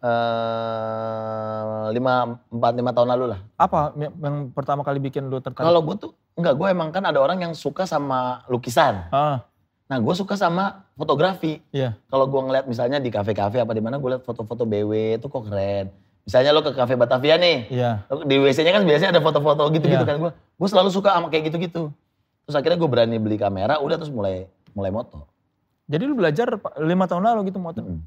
Eh, lima empat lima tahun lalu lah. Apa yang pertama kali bikin lu tertarik? Kalau gue tuh enggak gue emang kan ada orang yang suka sama lukisan. Ah. Nah gue suka sama fotografi. Iya. Yeah. Kalau gue ngeliat misalnya di kafe-kafe apa di mana gue liat foto-foto BW itu kok keren. Misalnya lo ke kafe Batavia nih. Iya. Yeah. Di WC-nya kan biasanya ada foto-foto gitu-gitu yeah. kan gue. Gue selalu suka sama kayak gitu-gitu. Terus akhirnya gue berani beli kamera, udah terus mulai mulai moto. Jadi lu belajar lima tahun lalu gitu moto. Mm -hmm.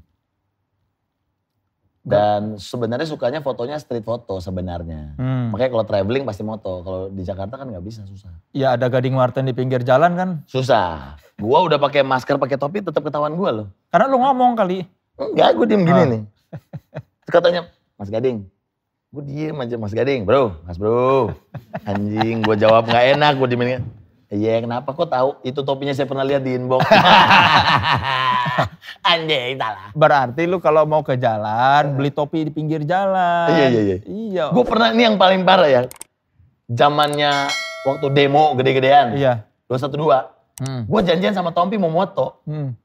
Dan sebenarnya sukanya fotonya street foto sebenarnya. Hmm. Makanya kalau traveling pasti moto. Kalau di Jakarta kan nggak bisa susah. Ya ada Gading Martin di pinggir jalan kan? Susah. Gua udah pakai masker, pakai topi tetap ketahuan gua loh. Karena lu ngomong kali. Enggak, gue diem gini ah. nih. Terus katanya, Mas Gading, gue diem aja Mas Gading, bro, Mas bro. Anjing, gue jawab nggak enak, gue diemin. Iya, kenapa kok tahu? Itu topinya saya pernah lihat di inbox. Andai salah. Berarti lu kalau mau ke jalan, iya. beli topi di pinggir jalan. Iya, iya, iya. Iya. Gue pernah, ini yang paling parah ya. Zamannya waktu demo gede-gedean. Iya. 212. Hmm. Gue janjian sama Tompi mau moto. Hmm.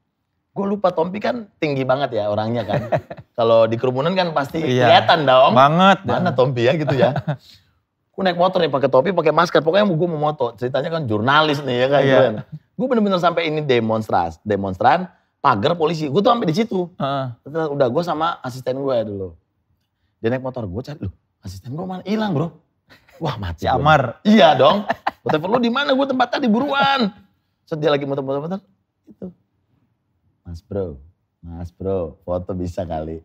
Gue lupa Tompi kan tinggi banget ya orangnya kan. kalau di kerumunan kan pasti iya. kelihatan dong. Banget. Mana ya. Tompi ya gitu ya. gue naik motor nih ya, pakai topi, pakai masker. Pokoknya gue mau moto. Ceritanya kan jurnalis nih ya kan. Iya. Gue kan. bener-bener sampai ini demonstras, demonstran pagar polisi. Gue tuh sampai di situ. Uh. Udah gue sama asisten gue ya dulu. Dia naik motor gue cari, loh asisten gue mana? Hilang bro. Wah mati. Si Amar. Iya dong. Gue telepon lu di mana? Gue tempatnya di buruan. So dia lagi motor motor Itu. Mas bro, mas bro, foto bisa kali.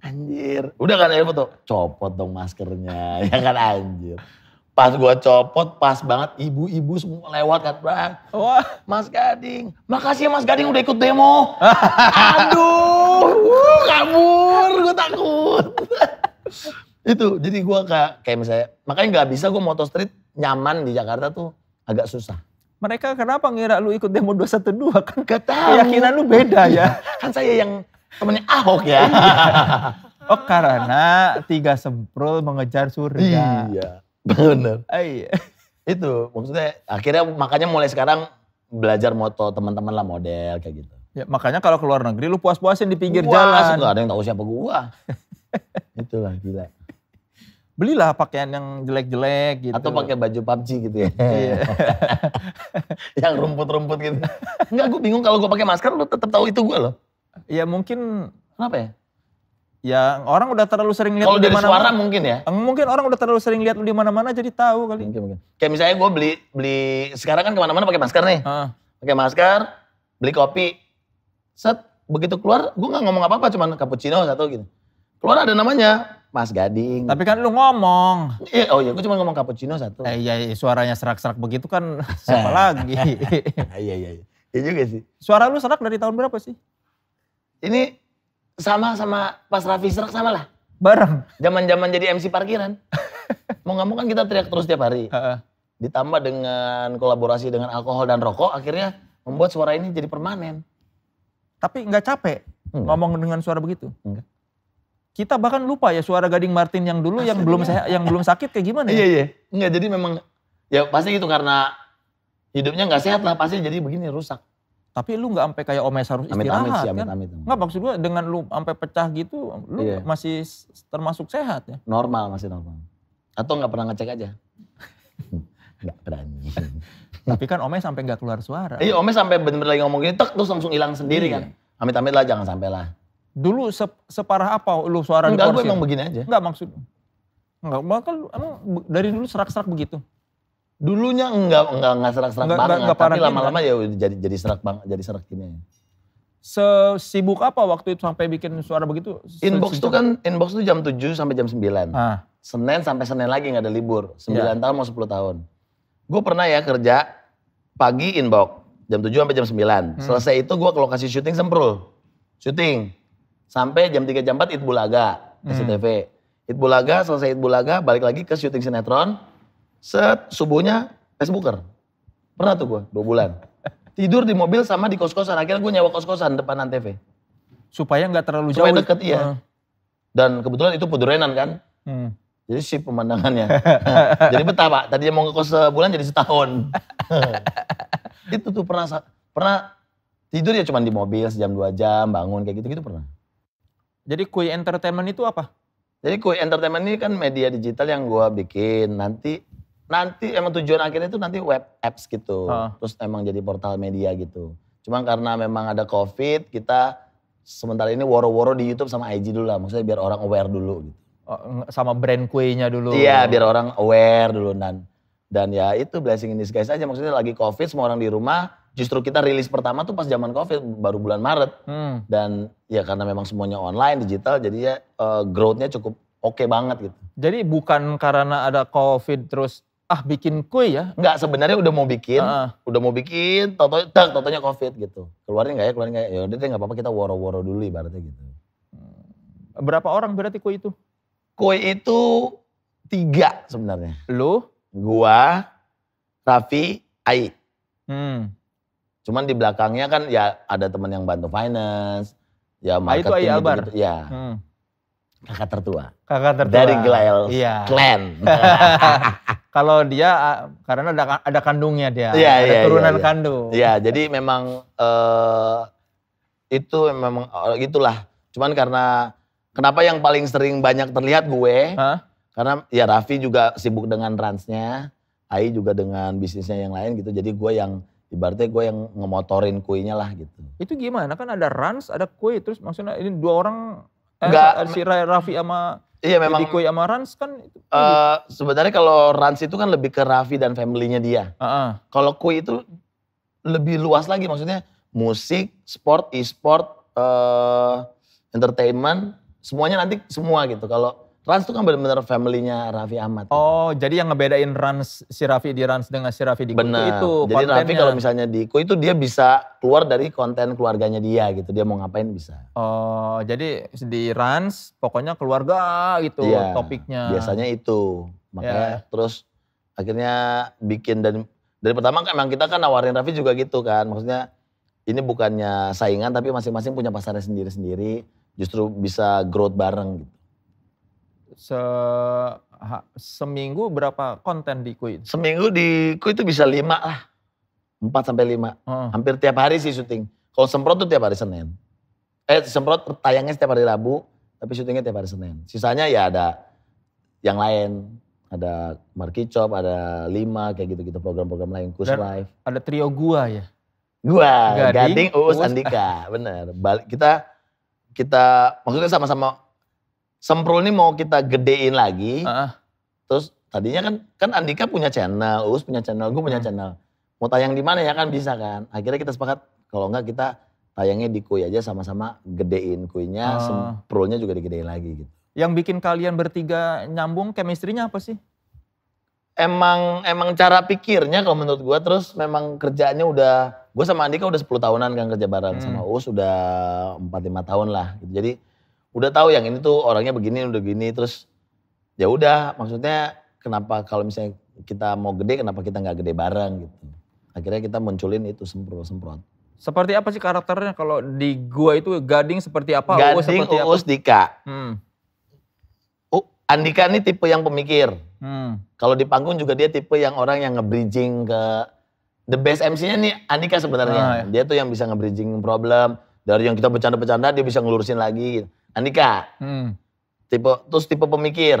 Anjir. Udah kan ada foto? Copot dong maskernya. Ya kan anjir. Pas gue copot, pas banget ibu-ibu semua lewat kan bang. Wah. Mas Gading, makasih ya Mas Gading udah ikut demo. Aduh, wuh, kabur, gue takut. itu, jadi gue kayak, kayak misalnya, makanya gak bisa gue motor street nyaman di Jakarta tuh agak susah mereka kenapa ngira lu ikut demo 212 kan? Gak tahu. Keyakinan lu beda ya. kan saya yang temennya Ahok ya. oh karena tiga semprul mengejar surga. Iya benar, ah, Iya. Itu maksudnya akhirnya makanya mulai sekarang belajar moto teman-teman lah model kayak gitu. Ya, makanya kalau keluar negeri lu puas-puasin di pinggir Wah, jalan. Gak ada yang tahu siapa gua. Itulah gila. Belilah pakaian yang jelek-jelek gitu. Atau pakai baju PUBG gitu ya. Iya. yang rumput-rumput gitu. Enggak, gue bingung kalau gue pakai masker lu tetap tahu itu gue loh. Ya mungkin Kenapa ya? Ya orang udah terlalu sering lihat di dari mana suara mungkin ya eh, mungkin orang udah terlalu sering lihat lu di mana-mana jadi tahu kali mungkin, mungkin. kayak misalnya gue beli beli sekarang kan kemana-mana pakai masker nih uh. pakai masker beli kopi set begitu keluar gue nggak ngomong apa-apa cuman cappuccino satu gitu keluar ada namanya Mas Gading tapi kan lu ngomong iya oh iya gue cuma ngomong cappuccino satu eh, iya, iya suaranya serak-serak begitu kan siapa lagi iya iya iya iya juga sih suara lu serak dari tahun berapa sih ini sama sama pas Raffi Serak sama lah. Bareng. Zaman-zaman jadi MC parkiran. mau nggak mau kan kita teriak terus tiap hari. Ditambah dengan kolaborasi dengan alkohol dan rokok akhirnya membuat suara ini jadi permanen. Tapi nggak capek hmm. ngomong dengan suara begitu. Enggak. Kita bahkan lupa ya suara Gading Martin yang dulu Asli yang belum saya yang belum sakit kayak gimana ya? Iya iya. Enggak jadi memang ya pasti itu karena hidupnya nggak sehat lah pasti jadi begini rusak. Tapi lu nggak sampai kayak omes harus istirahat amit, amit, kan? Amit, amit. Nggak maksud gue dengan lu sampai pecah gitu, lu iya. masih termasuk sehat ya? Normal masih normal. Atau nggak pernah ngecek aja? Nggak berani. Tapi kan omes sampai nggak keluar suara. Iya omes sampai bener-bener lagi ngomong gini, tek terus langsung hilang sendiri kan. iya. kan? Amit-amit lah jangan sampai lah. Dulu se separah apa lu suara Enggak, di gue emang begini aja. Enggak maksud. Enggak, bakal emang dari dulu serak-serak begitu. Dulunya enggak enggak enggak serak-serak banget, enggak, enggak tapi lama-lama kan? ya jadi jadi serak banget, jadi serak gini. Sibuk apa waktu itu sampai bikin suara begitu? Inbox itu kan inbox itu jam 7 sampai jam 9. Ah. Senin sampai Senin lagi nggak ada libur. 9 yeah. tahun mau 10 tahun. Gue pernah ya kerja pagi inbox jam 7 sampai jam 9. Hmm. Selesai itu gue ke lokasi syuting semprul. Syuting. Sampai jam 3 jam 4 Itbulaga, SCTV. Hmm. Itbulaga, selesai Itbulaga balik lagi ke syuting sinetron set subuhnya Facebooker. Pernah tuh gue, dua bulan. Tidur di mobil sama di kos-kosan. Akhirnya gue nyewa kos-kosan depan TV. Supaya nggak terlalu Supaya jauh. Supaya deket, iya. Uh. Dan kebetulan itu Pedurenan kan. Hmm. Jadi sih pemandangannya. jadi betah pak, tadinya mau ngekos sebulan jadi setahun. itu tuh pernah pernah tidur ya cuma di mobil sejam dua jam, bangun kayak gitu-gitu pernah. Jadi Kui Entertainment itu apa? Jadi Kui Entertainment ini kan media digital yang gue bikin. Nanti nanti emang tujuan akhirnya itu nanti web apps gitu. Uh. Terus emang jadi portal media gitu. Cuman karena memang ada covid kita sementara ini woro-woro di YouTube sama IG dulu lah. Maksudnya biar orang aware dulu gitu. Oh, sama brand kuenya dulu. Iya, biar orang aware dulu dan dan ya itu blessing in guys aja maksudnya lagi covid semua orang di rumah justru kita rilis pertama tuh pas zaman covid baru bulan maret hmm. dan ya karena memang semuanya online digital jadi ya uh, growthnya cukup oke okay banget gitu jadi bukan karena ada covid terus ah bikin kue ya? Enggak sebenarnya udah mau bikin, uh. udah mau bikin, toto tak totonya covid gitu. Keluarin nggak ya, keluarin nggak ya? Ya udah deh nggak apa-apa kita woro-woro dulu ibaratnya gitu. Hmm. Berapa orang berarti kue itu? Kue itu tiga sebenarnya. Lu? Gua, Raffi, Ai. Hmm. Cuman di belakangnya kan ya ada teman yang bantu finance, ya marketing Ai itu Ai Albar? Gitu, ya. Hmm. Kakak tertua. Kakak tertua. Dari Glail iya. clan. Kalau dia karena ada ada kandungnya dia, ya, ada iya, turunan iya, iya. kandung. Iya, jadi memang uh, itu memang oh, gitulah. Cuman karena kenapa yang paling sering banyak terlihat gue? Huh? Karena ya Raffi juga sibuk dengan transnya, Ai juga dengan bisnisnya yang lain gitu. Jadi gue yang ibaratnya gue yang ngemotorin kuenya lah gitu. Itu gimana kan ada runs, ada kue, terus maksudnya ini dua orang Enggak. Eh, si Raffi sama Iya memang. Dikoy sama Rans kan. Uh, sebenarnya kalau Rans itu kan lebih ke Raffi dan family-nya dia. Uh -uh. Kalau Kui itu lebih luas lagi maksudnya musik, sport, e-sport, uh, entertainment, semuanya nanti semua gitu. Kalau Rans tuh kan benar-benar family-nya Raffi Ahmad. Oh, jadi yang ngebedain Rans si Raffi di Rans dengan si Raffi di Bener. Itu, itu Jadi Raffi kalau misalnya di Ku itu dia bisa keluar dari konten keluarganya dia gitu. Dia mau ngapain bisa. Oh, jadi di Rans pokoknya keluarga gitu iya, topiknya. Biasanya itu. Makanya yeah. terus akhirnya bikin dan dari pertama kan emang kita kan nawarin Raffi juga gitu kan. Maksudnya ini bukannya saingan tapi masing-masing punya pasarnya sendiri-sendiri. Justru bisa growth bareng gitu se ha, seminggu berapa konten di Kui? Seminggu di Kui itu bisa lima lah. Empat sampai lima. Hmm. Hampir tiap hari sih syuting. Kalau semprot tuh tiap hari Senin. Eh semprot tayangnya setiap hari Rabu, tapi syutingnya tiap hari Senin. Sisanya ya ada yang lain. Ada chop ada Lima, kayak gitu-gitu program-program lain. Kus Live. Ada trio gua ya? Gua, Gading, Gading Uus, Uus, Andika. Bener. Balik, kita, kita maksudnya sama-sama Semprul ini mau kita gedein lagi. Uh Terus tadinya kan kan Andika punya channel, US punya channel, gue punya hmm. channel. Mau tayang di mana ya kan bisa kan. Akhirnya kita sepakat kalau enggak kita tayangnya di kui aja sama-sama gedein kuinya, uh. semprulnya juga digedein lagi gitu. Yang bikin kalian bertiga nyambung chemistry-nya apa sih? Emang emang cara pikirnya kalau menurut gue terus memang kerjanya udah gue sama Andika udah 10 tahunan kan kerja bareng hmm. sama US udah empat lima tahun lah gitu. Jadi udah tahu yang ini tuh orangnya begini udah gini terus ya udah maksudnya kenapa kalau misalnya kita mau gede kenapa kita nggak gede bareng gitu akhirnya kita munculin itu semprot semprot seperti apa sih karakternya kalau di gua itu gading seperti apa gading uus seperti uus apa? dika hmm. uh, andika ini tipe yang pemikir hmm. kalau di panggung juga dia tipe yang orang yang ngebridging ke the best MC-nya nih Andika sebenarnya nah, ya. dia tuh yang bisa ngebridging problem dari yang kita bercanda-bercanda dia bisa ngelurusin lagi gitu. Andika. Hmm. Tipe terus tipe pemikir,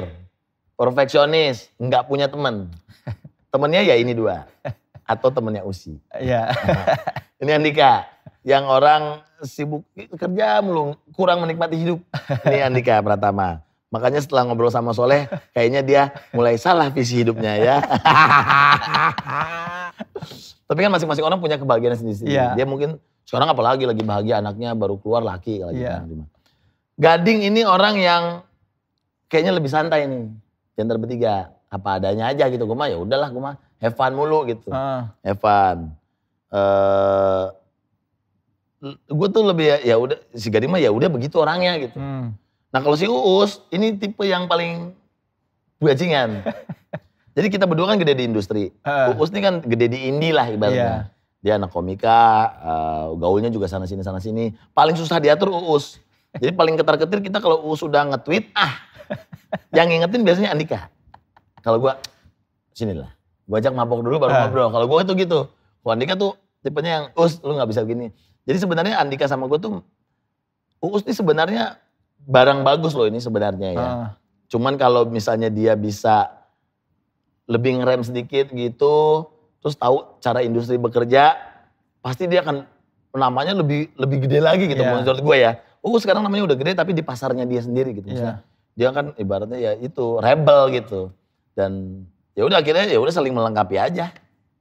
perfeksionis, nggak punya teman. Temennya ya ini dua atau temennya Usi. Iya. Yeah. ini Andika yang orang sibuk kerja mulu, kurang menikmati hidup. Ini Andika Pratama. Makanya setelah ngobrol sama Soleh, kayaknya dia mulai salah visi hidupnya ya. Tapi kan masing-masing orang punya kebahagiaan sendiri Yeah. Dia mungkin sekarang apalagi lagi bahagia anaknya baru keluar laki lagi gitu yeah. Kan, Gading ini orang yang kayaknya lebih santai nih. Gender bertiga, apa adanya aja gitu. Gue mah ya udahlah, gue mah have fun mulu gitu. Uh. Have fun. Uh, eh, gue tuh lebih ya udah si Gading mah ya udah begitu orangnya gitu. Hmm. Nah kalau si Uus ini tipe yang paling bajingan. Jadi kita berdua kan gede di industri. Uh. Uus ini kan gede di indie lah ibaratnya. Yeah. Dia anak komika, uh, gaulnya juga sana sini sana sini. Paling susah diatur Uus. Jadi paling ketar-ketir kita kalau sudah nge-tweet, ah yang ngingetin biasanya Andika. Kalau gua sinilah. Gua ajak mabok dulu baru ah. ngobrol. Kalau gua itu gitu. Kalau Andika tuh tipenya yang us lu nggak bisa gini. Jadi sebenarnya Andika sama gua tuh Uus ini sebenarnya barang bagus loh ini sebenarnya ya. Ah. Cuman kalau misalnya dia bisa lebih ngerem sedikit gitu, terus tahu cara industri bekerja, pasti dia akan namanya lebih lebih gede lagi gitu yeah. menurut gue ya. Uu oh, sekarang namanya udah gede tapi di pasarnya dia sendiri gitu. misalnya yeah. Dia kan ibaratnya ya itu rebel gitu. Dan ya udah akhirnya ya udah saling melengkapi aja.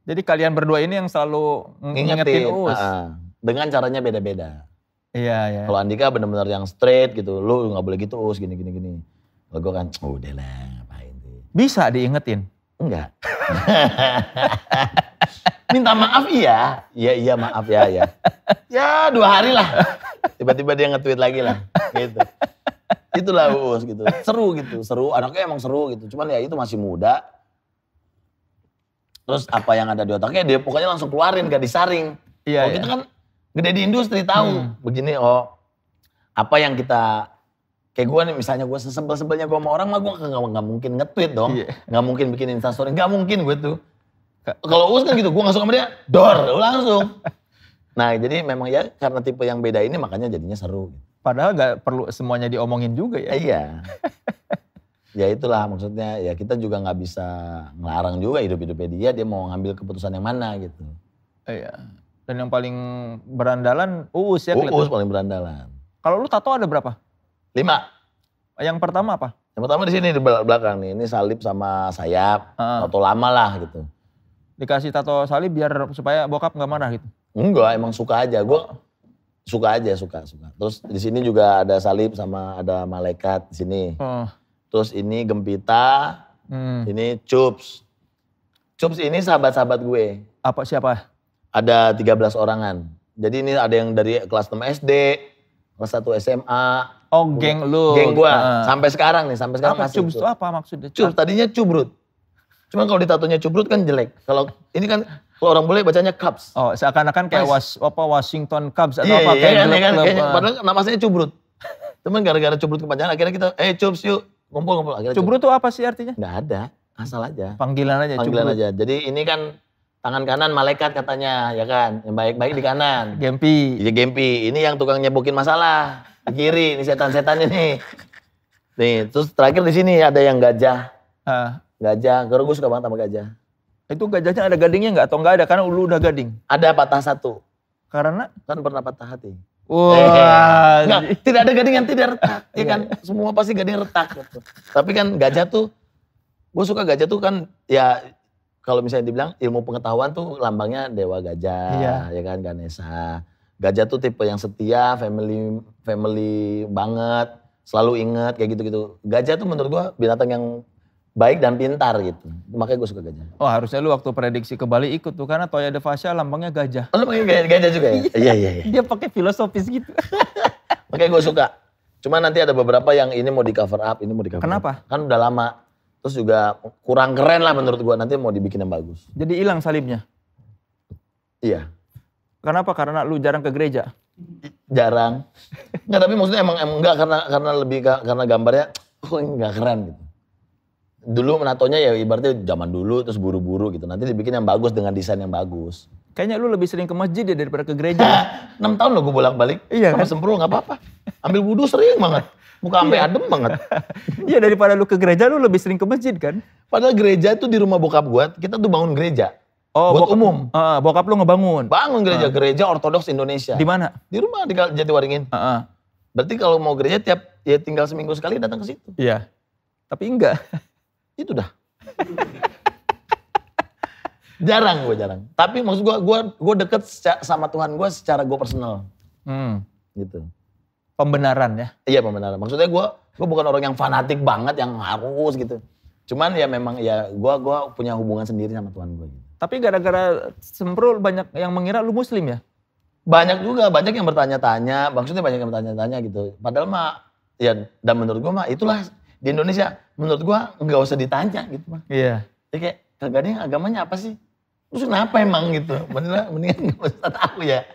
Jadi kalian berdua ini yang selalu ngingetin, ngingetin Uh, dengan caranya beda-beda. Iya, iya. Kalau Andika benar-benar yang straight gitu, lu nggak boleh gitu Uus gini gini gini. Kalau gue kan oh, udah lah ngapain tuh. Bisa diingetin? Enggak. Minta maaf iya. Iya iya maaf ya ya. Ya dua hari lah tiba-tiba dia nge-tweet lagi lah gitu itulah us gitu seru gitu seru anaknya emang seru gitu cuman ya itu masih muda terus apa yang ada di otaknya dia pokoknya langsung keluarin gak disaring iya, oh, iya. kita kan gede di industri tahu hmm. begini oh apa yang kita kayak gue nih misalnya gue sesebel-sebelnya gue sama orang mah gue gak mungkin nge-tweet dong yeah. Gak mungkin bikin instastory gak mungkin gue tuh kalau US kan gitu gue masuk suka sama dia dor langsung Nah jadi memang ya karena tipe yang beda ini makanya jadinya seru. Gitu. Padahal gak perlu semuanya diomongin juga ya. Iya. ya itulah maksudnya ya kita juga gak bisa ngelarang juga hidup-hidupnya dia dia mau ngambil keputusan yang mana gitu. Iya. Dan yang paling berandalan Uus ya kelihatan. paling berandalan. Kalau lu tato ada berapa? Lima. Yang pertama apa? Yang pertama di sini di belakang nih, ini salib sama sayap, uh. tato lama lah gitu. Dikasih tato salib biar supaya bokap gak marah gitu. Enggak, emang suka aja. Gue oh. suka aja, suka, suka. Terus di sini juga ada salib sama ada malaikat di sini. Oh. Terus ini gempita, hmm. ini cups. Cups ini sahabat-sahabat gue. Apa siapa? Ada 13 orangan. Jadi ini ada yang dari kelas 6 SD, kelas 1 SMA. Oh, geng lu. Geng gue Uh. Ah. Sampai sekarang nih, sampai sekarang apa, masih. Cups itu apa maksudnya? Cups, tadinya cubrut. Cuman kalau ditatonya cubrut kan jelek. Kalau ini kan kalau orang boleh bacanya Cubs. Oh, seakan-akan kayak was, apa Washington Cubs atau yeah, apa yeah, kayak yeah, kan, kan. Padahal nama aslinya Cubrut. Cuman gara-gara Cubrut kepanjangan akhirnya kita, eh hey, Cubs yuk, ngumpul-ngumpul. Akhirnya Cubrut tuh apa sih artinya? Enggak ada, asal aja. Panggilan aja Panggilan cubrut. aja. Jadi ini kan tangan kanan malaikat katanya, ya kan? Yang baik-baik di kanan. Gempi. Iya Gempi. Ini yang tukang nyebokin masalah. Di kiri, ini setan-setannya nih. Nih, terus terakhir di sini ada yang gajah. Uh. Gajah, karena gue suka banget sama gajah. Itu gajahnya ada gadingnya nggak atau nggak ada? Karena lu udah gading. Ada patah satu. Karena? Kan pernah patah hati. Wah. Wow. Eh, eh, eh. nah, tidak ada gading yang tidak retak. ya iya, kan? Iya. Semua pasti gading retak. Gitu. Tapi kan gajah tuh, gue suka gajah tuh kan ya kalau misalnya dibilang ilmu pengetahuan tuh lambangnya dewa gajah, iya. ya kan Ganesha. Gajah tuh tipe yang setia, family family banget, selalu ingat kayak gitu-gitu. Gajah tuh menurut gua binatang yang baik dan pintar gitu. Makanya gue suka gajah. Oh harusnya lu waktu prediksi ke Bali ikut tuh karena Toya Fasha lambangnya gajah. Oh, lu pakai gajah, gajah juga ya? Iya, iya iya iya. Dia pakai filosofis gitu. Makanya gue suka. Cuma nanti ada beberapa yang ini mau di cover up, ini mau di cover Kenapa? up. Kenapa? Kan udah lama. Terus juga kurang keren lah menurut gue. Nanti mau dibikin yang bagus. Jadi hilang salibnya? Iya. Kenapa? Karena lu jarang ke gereja? Jarang. Enggak tapi maksudnya emang, emang enggak karena karena lebih karena gambarnya kok oh, enggak keren gitu dulu menatonya ya ibaratnya zaman dulu terus buru-buru gitu. Nanti dibikin yang bagus dengan desain yang bagus. Kayaknya lu lebih sering ke masjid ya daripada ke gereja. 6 tahun lo gue bolak-balik. Iya kan? semprul gak apa-apa. Ambil wudhu sering banget. Muka sampai iya. adem banget. Iya daripada lu ke gereja lu lebih sering ke masjid kan? Padahal gereja itu di rumah bokap gue, kita tuh bangun gereja. Oh, buat bokap, umum. Uh, bokap lu ngebangun. Bangun gereja, uh. gereja Ortodoks Indonesia. Di mana? Di rumah di Jatiwaringin. Uh -uh. Berarti kalau mau gereja tiap ya tinggal seminggu sekali datang ke situ. Iya. Tapi enggak. Itu dah. jarang gue jarang. Tapi maksud gue, gue, gue deket sama Tuhan gue secara gue personal. Hmm. Gitu. Pembenaran ya? Iya pembenaran. Maksudnya gue, gue bukan orang yang fanatik banget, yang harus gitu. Cuman ya memang ya gue gue punya hubungan sendiri sama Tuhan gue. Gitu. Tapi gara-gara semprul banyak yang mengira lu muslim ya? Banyak juga, banyak yang bertanya-tanya. Maksudnya banyak yang bertanya-tanya gitu. Padahal mah, ya dan menurut gue mah itulah di Indonesia menurut gua nggak usah ditanya gitu mah. iya jadi ya kayak tergadang agamanya apa sih terus kenapa emang gitu mendingan mendingan gak usah tahu ya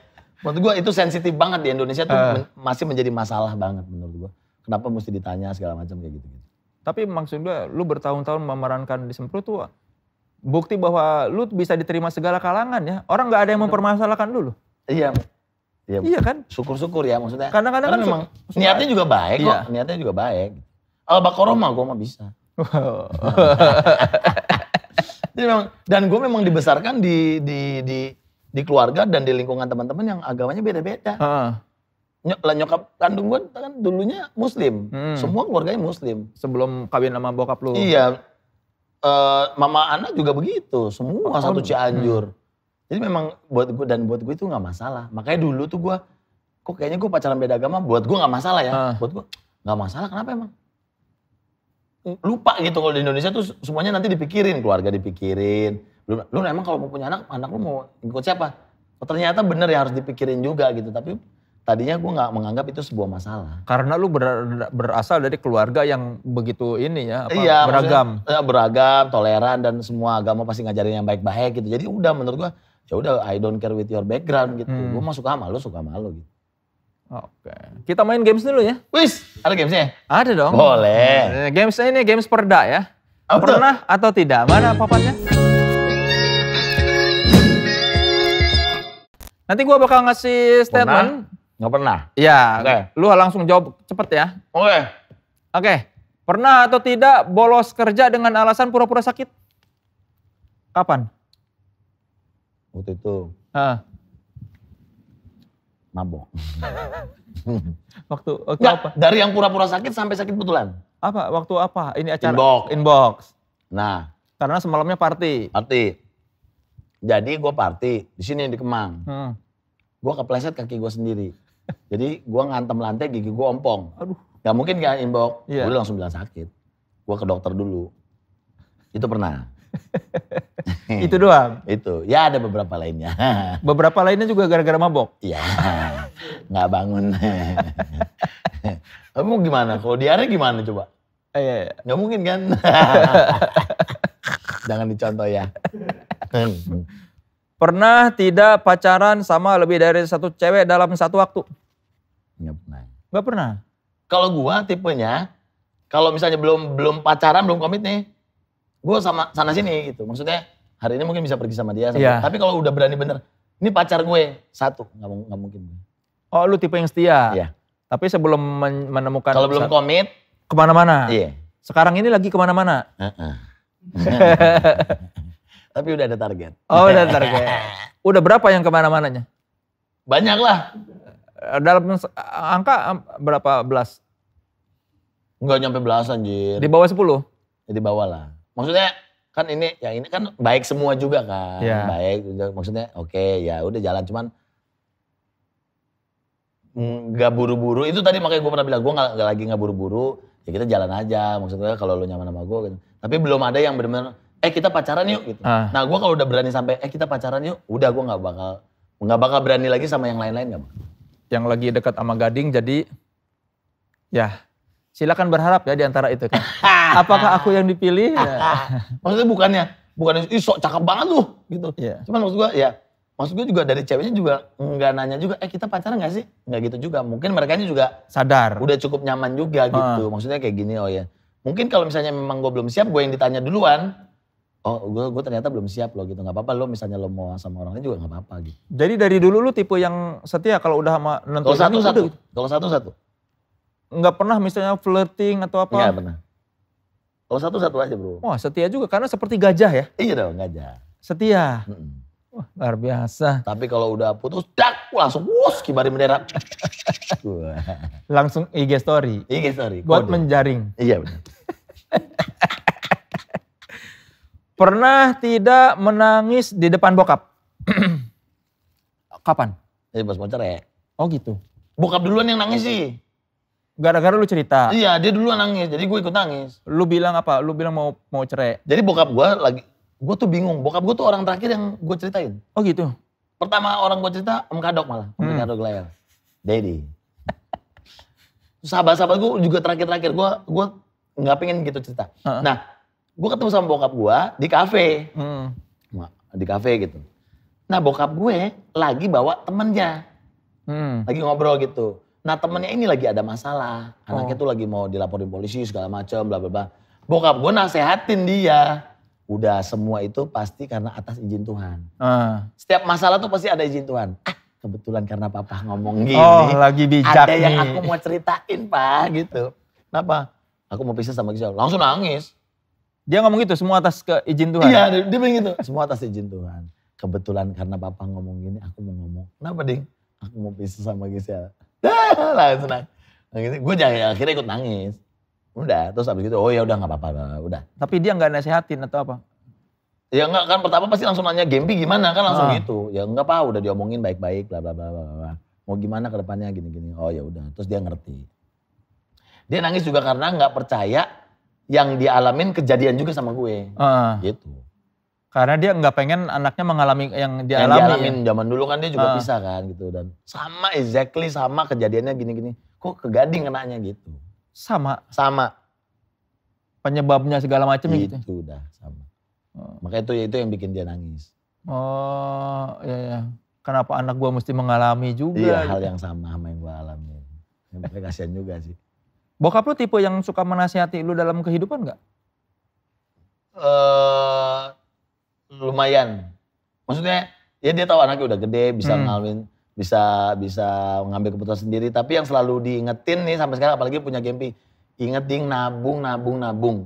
menurut gua itu sensitif banget di Indonesia tuh uh. men masih menjadi masalah banget menurut gua kenapa mesti ditanya segala macam kayak gitu gitu tapi maksud gua lu bertahun-tahun memerankan di Sempro tuh bukti bahwa lu bisa diterima segala kalangan ya orang nggak ada yang mempermasalahkan dulu. iya Iya, iya kan? Syukur-syukur ya maksudnya. Kadang-kadang kan memang niatnya juga baik iya. kok, niatnya juga baik. Al-Baqarah mah gue mah bisa. Jadi memang, dan gue memang dibesarkan di di di di keluarga dan di lingkungan teman-teman yang agamanya beda-beda. Nyok, nyokap kandung gue kan dulunya muslim, hmm. semua keluarganya muslim. Sebelum kawin sama bokap lu? Iya, uh, mama anak juga begitu, semua oh, satu iya. Cianjur. Hmm. Jadi memang buat gue dan buat gue itu gak masalah. Makanya dulu tuh gue, kok kayaknya gue pacaran beda agama, buat gue gak masalah ya. Uh. Buat gue gak masalah, kenapa emang? lupa gitu kalau di Indonesia tuh semuanya nanti dipikirin keluarga dipikirin lu, lu emang kalau mau punya anak anak lu mau ikut siapa oh, ternyata bener ya harus dipikirin juga gitu tapi tadinya gue nggak menganggap itu sebuah masalah karena lu ber, berasal dari keluarga yang begitu ini ya apa, iya, beragam ya, beragam toleran dan semua agama pasti ngajarin yang baik-baik gitu jadi udah menurut gue ya udah I don't care with your background gitu hmm. gue mah suka sama lu suka sama lu gitu Oke. Kita main games dulu ya. Wis, ada gamesnya? Ada dong. Boleh. Eh, games ini games perda ya. Oh, Pernah betul. atau tidak? Mana papannya? Nanti gua bakal ngasih statement. Pernah? Gak pernah? Iya. Okay. Lu langsung jawab cepet ya. Oke. Okay. Oke. Okay. Pernah atau tidak bolos kerja dengan alasan pura-pura sakit? Kapan? Waktu itu. Hah mabok. waktu, waktu Nggak, apa? Dari yang pura-pura sakit sampai sakit betulan. Apa? Waktu apa? Ini acara inbox. inbox. Nah, karena semalamnya party. Party. Jadi gue party di sini di Kemang. Hmm. Gue kepleset kaki gue sendiri. Jadi gue ngantem lantai gigi gue ompong. Aduh. Gak mungkin gak inbox. Yeah. Gue langsung bilang sakit. Gue ke dokter dulu. Itu pernah. itu doang. Itu. Ya ada beberapa lainnya. beberapa lainnya juga gara-gara mabok. Iya. Nggak bangun. Kamu gimana? Kalau diare gimana coba? Eh, iya, iya. Nggak mungkin kan? Jangan dicontoh ya. Pernah tidak pacaran sama lebih dari satu cewek dalam satu waktu? Nggak pernah. Nggak pernah. Kalau gua tipenya, kalau misalnya belum belum pacaran belum komit nih, gue sama sana sini gitu. Maksudnya hari ini mungkin bisa pergi sama dia. Sama yeah. Tapi kalau udah berani bener, ini pacar gue satu nggak mungkin. Oh lu tipe yang setia. Iya. Tapi sebelum menemukan. Kalau belum komit. Kemana-mana. Iya. Sekarang ini lagi kemana-mana. Uh -uh. Tapi udah ada target. Oh udah ada target. udah berapa yang kemana-mananya? Banyak lah. Dalam angka berapa belas? Enggak nyampe belasan anjir. Di bawah sepuluh? Ya, di bawah lah maksudnya kan ini yang ini kan baik semua juga kan ya. baik maksudnya oke okay, ya udah jalan cuman nggak buru-buru itu tadi makanya gue pernah bilang gue nggak lagi nggak buru-buru ya kita jalan aja maksudnya kalau lu nyaman sama gue gitu. tapi belum ada yang benar-benar eh kita pacaran yuk gitu Ah. nah gue kalau udah berani sampai eh kita pacaran yuk udah gue nggak bakal nggak bakal berani lagi sama yang lain-lain nggak -lain, yang lagi dekat sama gading jadi ya silakan berharap ya di antara itu kan. Apakah aku yang dipilih? Ya. Maksudnya bukannya bukan ih sok cakep banget lu gitu. Yeah. Cuman maksud gua ya maksud gua juga dari ceweknya juga nggak nanya juga, eh kita pacaran nggak sih? Nggak gitu juga. Mungkin mereka juga sadar. Udah cukup nyaman juga hmm. gitu. Maksudnya kayak gini oh ya. Mungkin kalau misalnya memang gue belum siap, gue yang ditanya duluan. Oh gue gue ternyata belum siap loh gitu. Gak apa-apa lo misalnya lo mau sama orang lain juga gak apa-apa gitu. Jadi dari dulu lu tipe yang setia kalau udah sama nentuin. satu satu. Gitu? Kalau satu satu nggak pernah misalnya flirting atau apa? Nggak pernah. Kalau oh, satu satu aja bro. Wah setia juga karena seperti gajah ya? Iya dong gajah. Setia. mm -hmm. Wah luar biasa. Tapi kalau udah putus, dak langsung wus kibari bendera. langsung IG story. IG story. Buat menjaring. Iya benar. Pernah tidak menangis di depan bokap? Kapan? Ya pas bocor ya. Oh gitu. Bokap duluan yang nangis sih. Gara-gara lu cerita. Iya, dia dulu nangis. Jadi gue ikut nangis. Lu bilang apa? Lu bilang mau mau cerai. Jadi bokap gue lagi gue tuh bingung. Bokap gue tuh orang terakhir yang gue ceritain. Oh gitu. Pertama orang gue cerita Om Kadok malah, Om hmm. Kadok Layar. Daddy. Sahabat-sahabat gue juga terakhir-terakhir gue gue nggak pengen gitu cerita. Uh huh Nah, gue ketemu sama bokap gue di kafe. Hmm. Di kafe gitu. Nah bokap gue lagi bawa temennya. Hmm. Lagi ngobrol gitu. Nah temennya ini lagi ada masalah. Anaknya oh. tuh lagi mau dilaporin polisi segala macam bla bla bla. Bokap gue nasehatin dia. Udah semua itu pasti karena atas izin Tuhan. Uh. Setiap masalah tuh pasti ada izin Tuhan. Ah kebetulan karena papa ngomong gini. Oh lagi bijak Ada nih. yang aku mau ceritain pak gitu. Kenapa? Aku mau pisah sama Gisel. Langsung nangis. Dia ngomong gitu semua atas ke izin Tuhan? Iya dia bilang gitu. Semua atas izin Tuhan. Kebetulan karena papa ngomong gini aku mau ngomong. Kenapa ding? Aku mau pisah sama Gisel lah senang. Nangis. Gue jadi akhirnya ikut nangis. Udah, terus abis itu, oh ya udah nggak apa-apa, udah. Tapi dia nggak nasehatin atau apa? Ya enggak kan pertama pasti langsung nanya Gempi gimana kan langsung ah. gitu. Ya enggak apa udah diomongin baik-baik bla bla bla bla. Mau gimana ke depannya gini-gini. Oh ya udah, terus dia ngerti. Dia nangis juga karena nggak percaya yang dialamin kejadian juga sama gue. Ah. Gitu karena dia nggak pengen anaknya mengalami yang dia yang alami. zaman dulu kan dia juga uh. pisah kan gitu dan sama exactly sama kejadiannya gini-gini. Kok ke Gading kenanya gitu. Sama. Sama. Penyebabnya segala macam ya gitu. Ya? Itu udah sama. Uh. Makanya itu itu yang bikin dia nangis. Oh, iya iya. Kenapa anak gua mesti mengalami juga? Iya, gitu. hal yang sama sama yang gua alami. Yang kasihan juga sih. Bokap lu tipe yang suka menasihati lu dalam kehidupan nggak? Eh uh, lumayan. Maksudnya ya dia tahu anaknya udah gede, bisa hmm. ngalamin bisa bisa ngambil keputusan sendiri. Tapi yang selalu diingetin nih sampai sekarang, apalagi punya Gempi, ingetin nabung, nabung, nabung.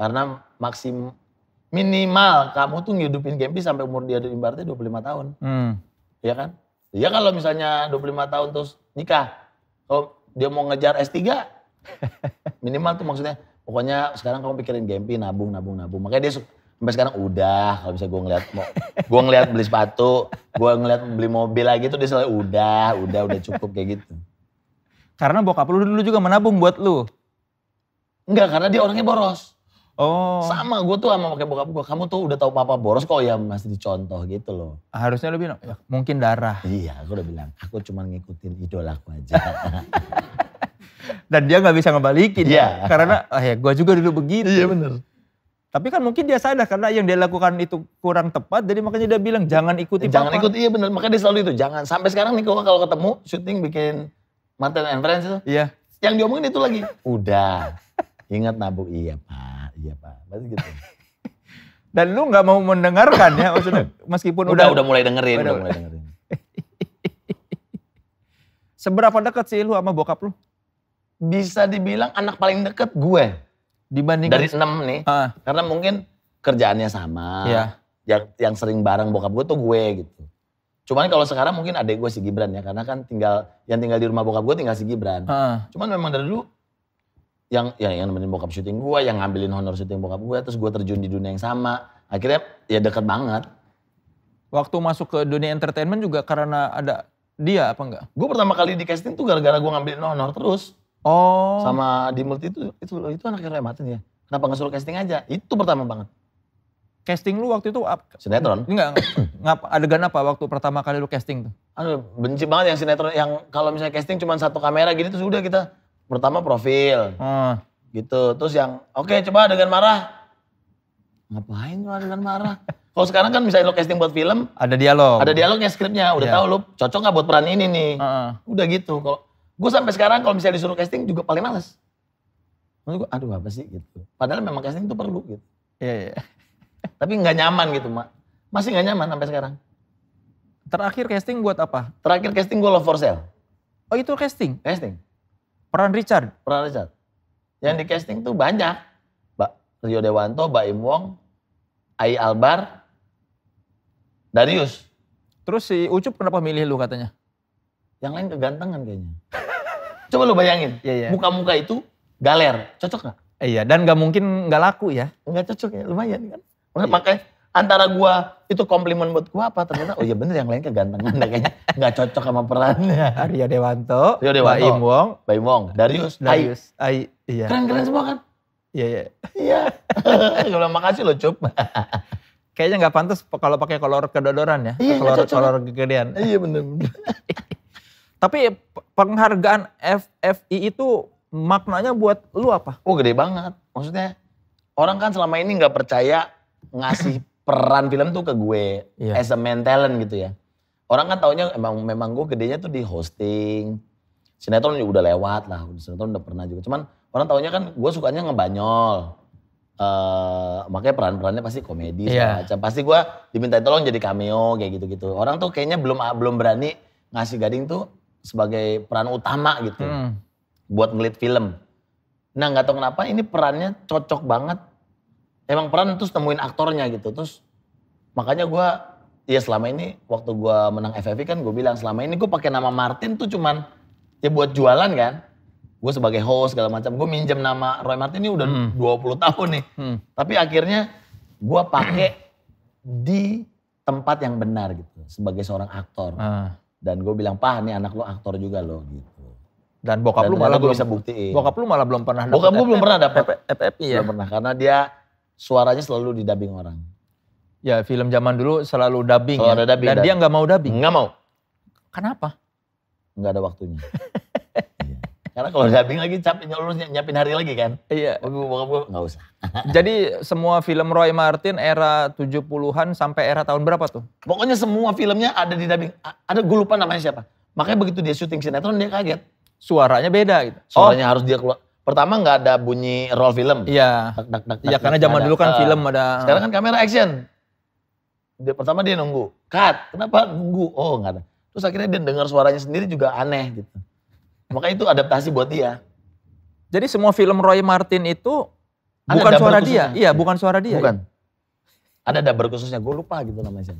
Karena maksim minimal kamu tuh ngidupin Gempi sampai umur dia ibaratnya 25 tahun. Hmm. Ya kan? Ya kalau misalnya 25 tahun terus nikah, kalau dia mau ngejar S3, minimal tuh maksudnya pokoknya sekarang kamu pikirin Gempi nabung, nabung, nabung. Makanya dia sampai sekarang udah kalau bisa gue ngeliat mau gue ngeliat beli sepatu gue ngeliat beli mobil lagi tuh dia selalu udah udah udah cukup kayak gitu karena bokap lu dulu juga menabung buat lu enggak karena dia orangnya boros oh sama gue tuh sama pakai bokap gue kamu tuh udah tahu papa boros kok ya masih dicontoh gitu loh harusnya lebih ya, mungkin darah iya aku udah bilang aku cuma ngikutin idola aku aja dan dia nggak bisa ngebalikin yeah. Iya. karena ah ya gue juga dulu begitu iya bener tapi kan mungkin dia salah karena yang dia lakukan itu kurang tepat, jadi makanya dia bilang jangan ikuti Jangan papa. ikuti, iya benar. Makanya dia selalu itu, jangan. Sampai sekarang nih, kalau ketemu, syuting bikin Martin and Friends itu. Iya. Yang diomongin itu lagi. Udah, ingat nabu Iya pak, iya pak. Masih gitu. Dan lu nggak mau mendengarkan ya maksudnya meskipun udah udah, udah mulai dengerin, udah, udah mulai dengerin. Seberapa dekat sih lu sama bokap lu? Bisa dibilang anak paling deket gue dibandingkan dari enam nih uh. karena mungkin kerjaannya sama yeah. yang yang sering bareng bokap gue tuh gue gitu cuman kalau sekarang mungkin adek gue si Gibran ya karena kan tinggal yang tinggal di rumah bokap gue tinggal si Gibran uh. cuman memang dari dulu yang ya yang nemenin bokap syuting gue yang ngambilin honor syuting bokap gue terus gue terjun di dunia yang sama akhirnya ya deket banget waktu masuk ke dunia entertainment juga karena ada dia apa enggak gue pertama kali di casting tuh gara-gara gue ngambilin honor terus Oh. Sama di multi itu itu itu anaknya Roy Martin ya. Kenapa nggak suruh casting aja? Itu pertama banget. Casting lu waktu itu apa? Sinetron. Enggak, ngap, adegan apa waktu pertama kali lu casting tuh? Aduh, benci banget yang sinetron yang kalau misalnya casting cuma satu kamera gini tuh sudah kita pertama profil. Hmm. Gitu. Terus yang oke okay, coba adegan marah. Ngapain lu adegan marah? Kalau sekarang kan misalnya lo casting buat film, ada dialog. Ada dialognya skripnya, udah yeah. tahu lo cocok nggak buat peran ini nih. Uh -uh. Udah gitu. Kalau Gue sampai sekarang kalau misalnya disuruh casting juga paling males. Maksud gue, aduh apa sih gitu. Padahal memang casting itu perlu gitu. Iya, iya. Tapi gak nyaman gitu, Mak. Masih gak nyaman sampai sekarang. Terakhir casting buat apa? Terakhir casting gue Love for Sale. Oh itu casting? Casting. Peran Richard? Peran Richard. Yang di casting tuh banyak. Mbak Rio Dewanto, Mbak Im Wong, Ai Albar, Darius. Terus si Ucup kenapa milih lu katanya? Yang lain kegantengan kayaknya. Coba lu bayangin, iya, iya. muka-muka itu galer, cocok gak? Iya, dan gak mungkin gak laku ya. Gak cocok ya, lumayan kan. Iya. Makanya antara gua itu komplimen buat gua apa ternyata oh iya bener yang lain kegantengan kayaknya nggak cocok sama perannya Arya Dewanto Rio Dewanto Baim Wong Baim Wong Darius Darius Ai, iya keren keren semua kan iya iya iya gue bilang makasih lo cup kayaknya gak pantas kalau pakai kolor kedodoran ya iya, kolor kolor kegedean iya bener bener Tapi penghargaan FFI itu maknanya buat lu apa? Oh gede banget. Maksudnya orang kan selama ini nggak percaya ngasih peran film tuh ke gue yeah. as a main talent gitu ya. Orang kan taunya emang memang gue gedenya tuh di hosting. Sinetron juga udah lewat lah, sinetron udah pernah juga. Cuman orang taunya kan gue sukanya ngebanyol. Uh, makanya peran-perannya pasti komedi yeah. macam. Pasti gue diminta tolong jadi cameo kayak gitu-gitu. Orang tuh kayaknya belum belum berani ngasih gading tuh sebagai peran utama gitu hmm. buat ngelit film. Nah nggak tahu kenapa ini perannya cocok banget. Emang peran terus temuin aktornya gitu terus makanya gue ya selama ini waktu gue menang FFV kan gue bilang selama ini gue pakai nama Martin tuh cuman ya buat jualan kan. Gue sebagai host segala macam gue minjem nama Roy Martin ini udah hmm. 20 tahun nih. Hmm. Tapi akhirnya gue pakai di tempat yang benar gitu sebagai seorang aktor. Uh dan gue bilang pah nih anak lo aktor juga lo gitu dan bokap dan lu malah gue bisa buktiin bokap lu malah belum pernah dapet bokap gue belum pernah dapet FFP ya belum pernah karena dia suaranya selalu didabing orang ya film zaman dulu selalu dubbing selalu ya dubbing, dan, dan dia nggak mau dubbing nggak mau kenapa nggak ada waktunya karena kalau dubbing lagi capek lulus nyiapin hari lagi kan. Iya. Bokap gue gak usah. Jadi semua film Roy Martin era 70-an sampai era tahun berapa tuh? Pokoknya semua filmnya ada di dubbing. Ada gue lupa namanya siapa. Makanya begitu dia syuting sinetron dia kaget. Suaranya beda gitu. Oh. Suaranya oh. harus dia keluar. Pertama nggak ada bunyi roll film. Iya. Dak, dak, dak, ya karena zaman dulu kan film ada. Sekarang kan kamera action. Dia, pertama dia nunggu. Cut. Kenapa nunggu? Oh nggak ada. Terus akhirnya dia dengar suaranya sendiri juga aneh gitu. Makanya itu adaptasi buat dia. Jadi semua film Roy Martin itu ada bukan suara khususnya. dia. Iya, bukan suara dia. Bukan. Ada dubber khususnya, gue lupa gitu namanya.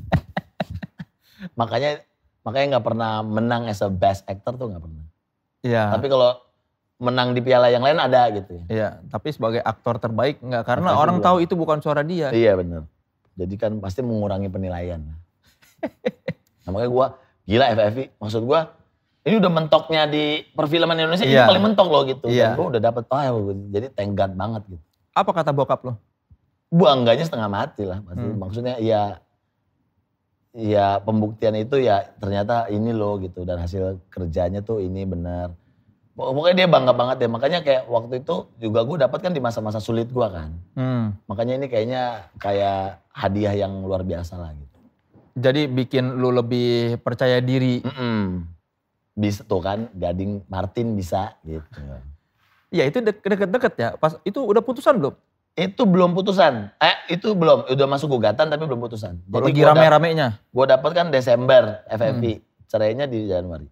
makanya makanya nggak pernah menang as a best actor tuh nggak pernah. Iya. Tapi kalau menang di piala yang lain ada gitu ya. Iya, tapi sebagai aktor terbaik nggak karena orang juga. tahu itu bukan suara dia. Iya benar. Jadi kan pasti mengurangi penilaian. nah, makanya gue gila FFI. Maksud gue ini udah mentoknya di perfilman Indonesia yeah. ini iya. paling mentok loh gitu. Yeah. Dan gue udah dapet paham gue, jadi tenggat banget gitu. Apa kata bokap lo? Buangganya setengah mati lah. Hmm. Maksudnya ya ya pembuktian itu ya ternyata ini loh gitu dan hasil kerjanya tuh ini benar. Pokoknya dia bangga banget deh, makanya kayak waktu itu juga gue dapat kan di masa-masa sulit gue kan. Hmm. Makanya ini kayaknya kayak hadiah yang luar biasa lah gitu. Jadi bikin lu lebih percaya diri. Mm -mm bisa tuh kan Gading Martin bisa gitu. Ya itu deket-deket ya. Pas itu udah putusan belum? Itu belum putusan. Eh itu belum. Udah masuk gugatan tapi belum putusan. Baru oh, Jadi lagi rame-ramenya. Gue dapet kan Desember FFI. Hmm. Cerainya di Januari.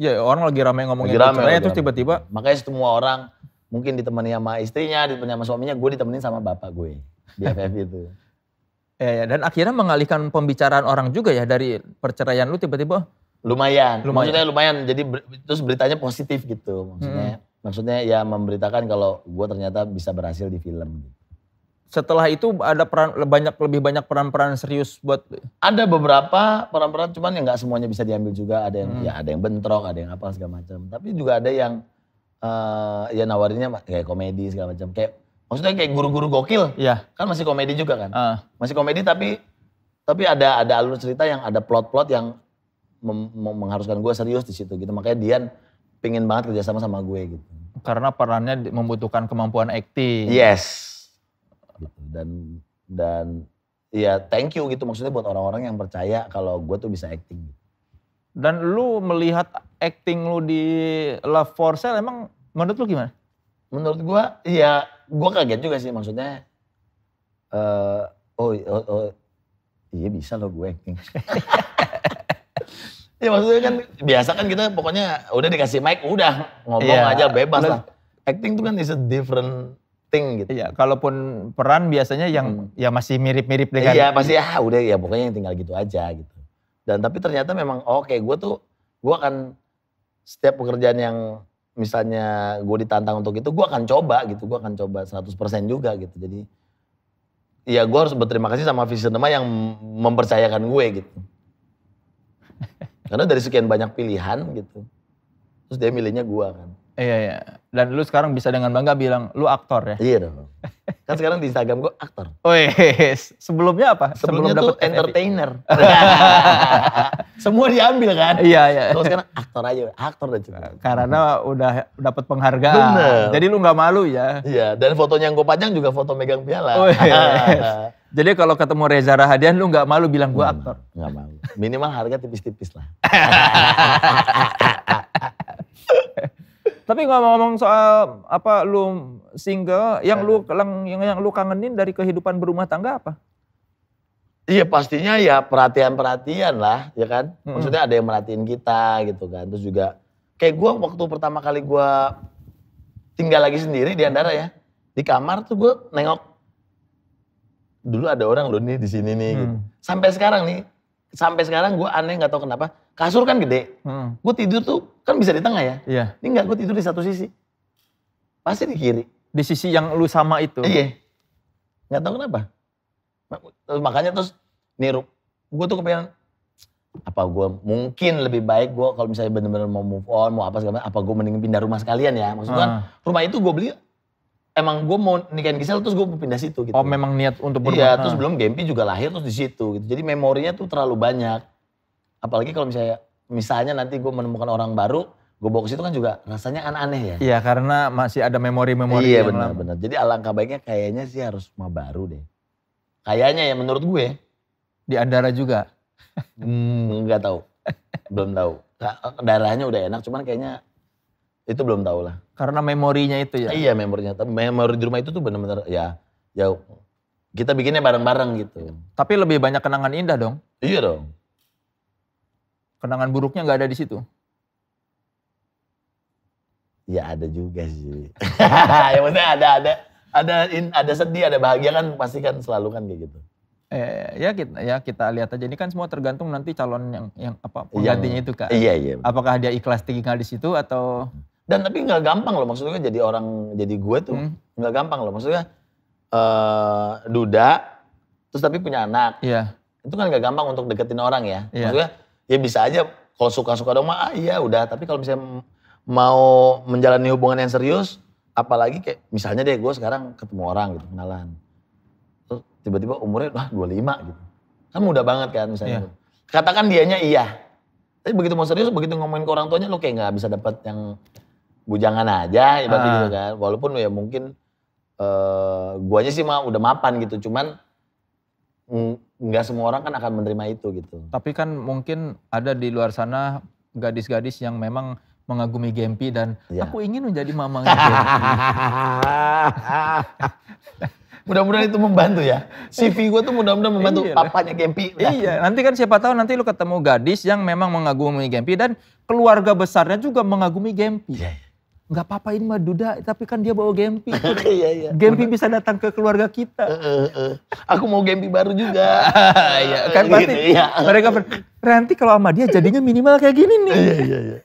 Iya orang lagi rame ngomong lagi rame, cerai terus tiba-tiba. Makanya semua orang mungkin ditemani sama istrinya, ditemani sama suaminya. Gue ditemenin sama bapak gue di FFI itu. Ya, ya, dan akhirnya mengalihkan pembicaraan orang juga ya dari perceraian lu tiba-tiba oh, Lumayan. lumayan. Maksudnya lumayan. Jadi ber, terus beritanya positif gitu. Maksudnya hmm. maksudnya ya memberitakan kalau gue ternyata bisa berhasil di film Setelah itu ada peran banyak lebih banyak peran-peran serius buat ada beberapa peran-peran cuman yang nggak semuanya bisa diambil juga ada yang hmm. ya ada yang bentrok ada yang apa segala macam tapi juga ada yang uh, ya nawarinya kayak komedi segala macam kayak maksudnya kayak guru-guru gokil ya kan masih komedi juga kan uh. masih komedi tapi tapi ada ada alur cerita yang ada plot-plot yang mengharuskan gue serius di situ gitu. Makanya Dian pingin banget kerjasama sama gue gitu. Karena perannya membutuhkan kemampuan acting. Yes. Gitu. Dan dan ya thank you gitu maksudnya buat orang-orang yang percaya kalau gue tuh bisa acting. Gitu. Dan lu melihat acting lu di Love for Sale emang menurut lu gimana? Menurut gue ya gue kaget juga sih maksudnya. Uh, oh, oh, oh iya bisa lo gue acting. ya maksudnya kan biasa kan kita pokoknya udah dikasih mic udah ngomong ya, aja bebas lah. Acting tuh kan is a different thing gitu. Iya, kalaupun peran biasanya yang hmm. ya masih mirip-mirip dengan Iya, pasti ah udah ya pokoknya yang tinggal gitu aja gitu. Dan tapi ternyata memang oh, oke, okay, gue tuh gue akan setiap pekerjaan yang misalnya gue ditantang untuk itu, gue akan coba gitu, gue akan coba 100% juga gitu. Jadi ya gue harus berterima kasih sama Vision yang mempercayakan gue gitu. Karena dari sekian banyak pilihan gitu. Terus dia milihnya gua kan. Iya, iya. Dan lu sekarang bisa dengan bangga bilang, lu aktor ya? Iya dong. Kan sekarang di Instagram gue aktor. Oh iya, iya. Sebelumnya apa? Sebelumnya Sebelum tuh dapet entertainer. Semua diambil kan? Iya, iya. Terus sekarang aktor aja, aktor dan cukup. Karena udah dapat penghargaan. Bener. Jadi lu gak malu ya? Iya, dan fotonya yang gue pajang juga foto megang piala. Oh iya. Jadi kalau ketemu Reza Rahadian lu gak malu bilang gue hmm, aktor? Gak malu. Minimal harga tipis-tipis lah. Tapi ngomong-ngomong soal apa lu single, yang lu iya. yang, yang lu kangenin dari kehidupan berumah tangga apa? Iya pastinya ya perhatian-perhatian lah, ya kan? Maksudnya ada yang merhatiin kita gitu kan. Terus juga kayak gue waktu pertama kali gue tinggal lagi sendiri di Andara ya, di kamar tuh gue nengok dulu ada orang loh nih di sini nih. Hmm. Gitu. Mm. Sampai sekarang nih, sampai sekarang gue aneh nggak tahu kenapa Kasur kan gede. Hmm. Gue tidur tuh kan bisa di tengah ya. Iya. Ini enggak gue tidur di satu sisi. Pasti di kiri. Di sisi yang lu sama itu. Iya. Gak tau kenapa. Eh, makanya terus niru. Gue tuh kepengen apa gue mungkin lebih baik gue kalau misalnya bener-bener mau move on mau apa segala apa gue mending pindah rumah sekalian ya maksudnya gue hmm. rumah itu gue beli emang gue mau nikahin Gisel terus gue mau pindah situ gitu. Oh memang niat untuk berubah. Iya terus belum Gempi juga lahir terus di situ gitu. Jadi memorinya tuh terlalu banyak apalagi kalau misalnya misalnya nanti gue menemukan orang baru, gue bawa ke situ kan juga rasanya aneh-aneh ya. Iya karena masih ada memori-memori iya, benar-benar. Jadi alangkah baiknya kayaknya sih harus mau baru deh. Kayaknya ya menurut gue. Ya. Di Andara juga? Hmm, nggak tahu, belum tahu. Darahnya udah enak, cuman kayaknya itu belum tahu lah. Karena memorinya itu ya? Iya memorinya, memori di rumah itu tuh benar-benar ya, ya kita bikinnya bareng-bareng gitu. Tapi lebih banyak kenangan indah dong? Iya dong kenangan buruknya nggak ada di situ? Ya ada juga sih. yang maksudnya ada ada ada in, ada sedih, ada bahagia kan pasti kan selalu kan kayak gitu. Eh, ya kita ya kita lihat aja ini kan semua tergantung nanti calon yang yang apa iya, penggantinya itu kak. Iya iya. Apakah dia ikhlas tinggal di situ atau dan tapi nggak gampang loh maksudnya jadi orang jadi gue tuh hmm. nggak hmm. gampang loh maksudnya uh, duda terus tapi punya anak. Iya. Itu kan nggak gampang untuk deketin orang ya. Iya. Maksudnya ya bisa aja kalau suka-suka dong mah ah, iya udah tapi kalau misalnya mau menjalani hubungan yang serius apalagi kayak misalnya deh gue sekarang ketemu orang gitu kenalan terus tiba-tiba umurnya wah lima gitu kan mudah banget kan misalnya yeah. katakan dianya iya tapi begitu mau serius begitu ngomongin ke orang tuanya lo kayak nggak bisa dapat yang bujangan aja ya, uh. gitu kan walaupun ya mungkin uh, guanya sih mah udah mapan gitu cuman nggak semua orang kan akan menerima itu gitu. Tapi kan mungkin ada di luar sana gadis-gadis yang memang mengagumi Gempi dan ya. aku ingin menjadi mamanya Mudah-mudahan itu membantu ya. CV gue tuh mudah-mudahan membantu iya papanya Gempi. Iya, nanti kan siapa tahu nanti lu ketemu gadis yang memang mengagumi Gempi dan keluarga besarnya juga mengagumi Gempi. Iya. iya nggak apa-apa ini mah duda tapi kan dia bawa gempi iya, iya, gempi bisa datang ke keluarga kita eh, eh, eh. aku mau gempi baru juga Iya kan iya, pasti ya. mereka nanti kalau sama dia jadinya minimal kayak gini nih iya, iya, iya.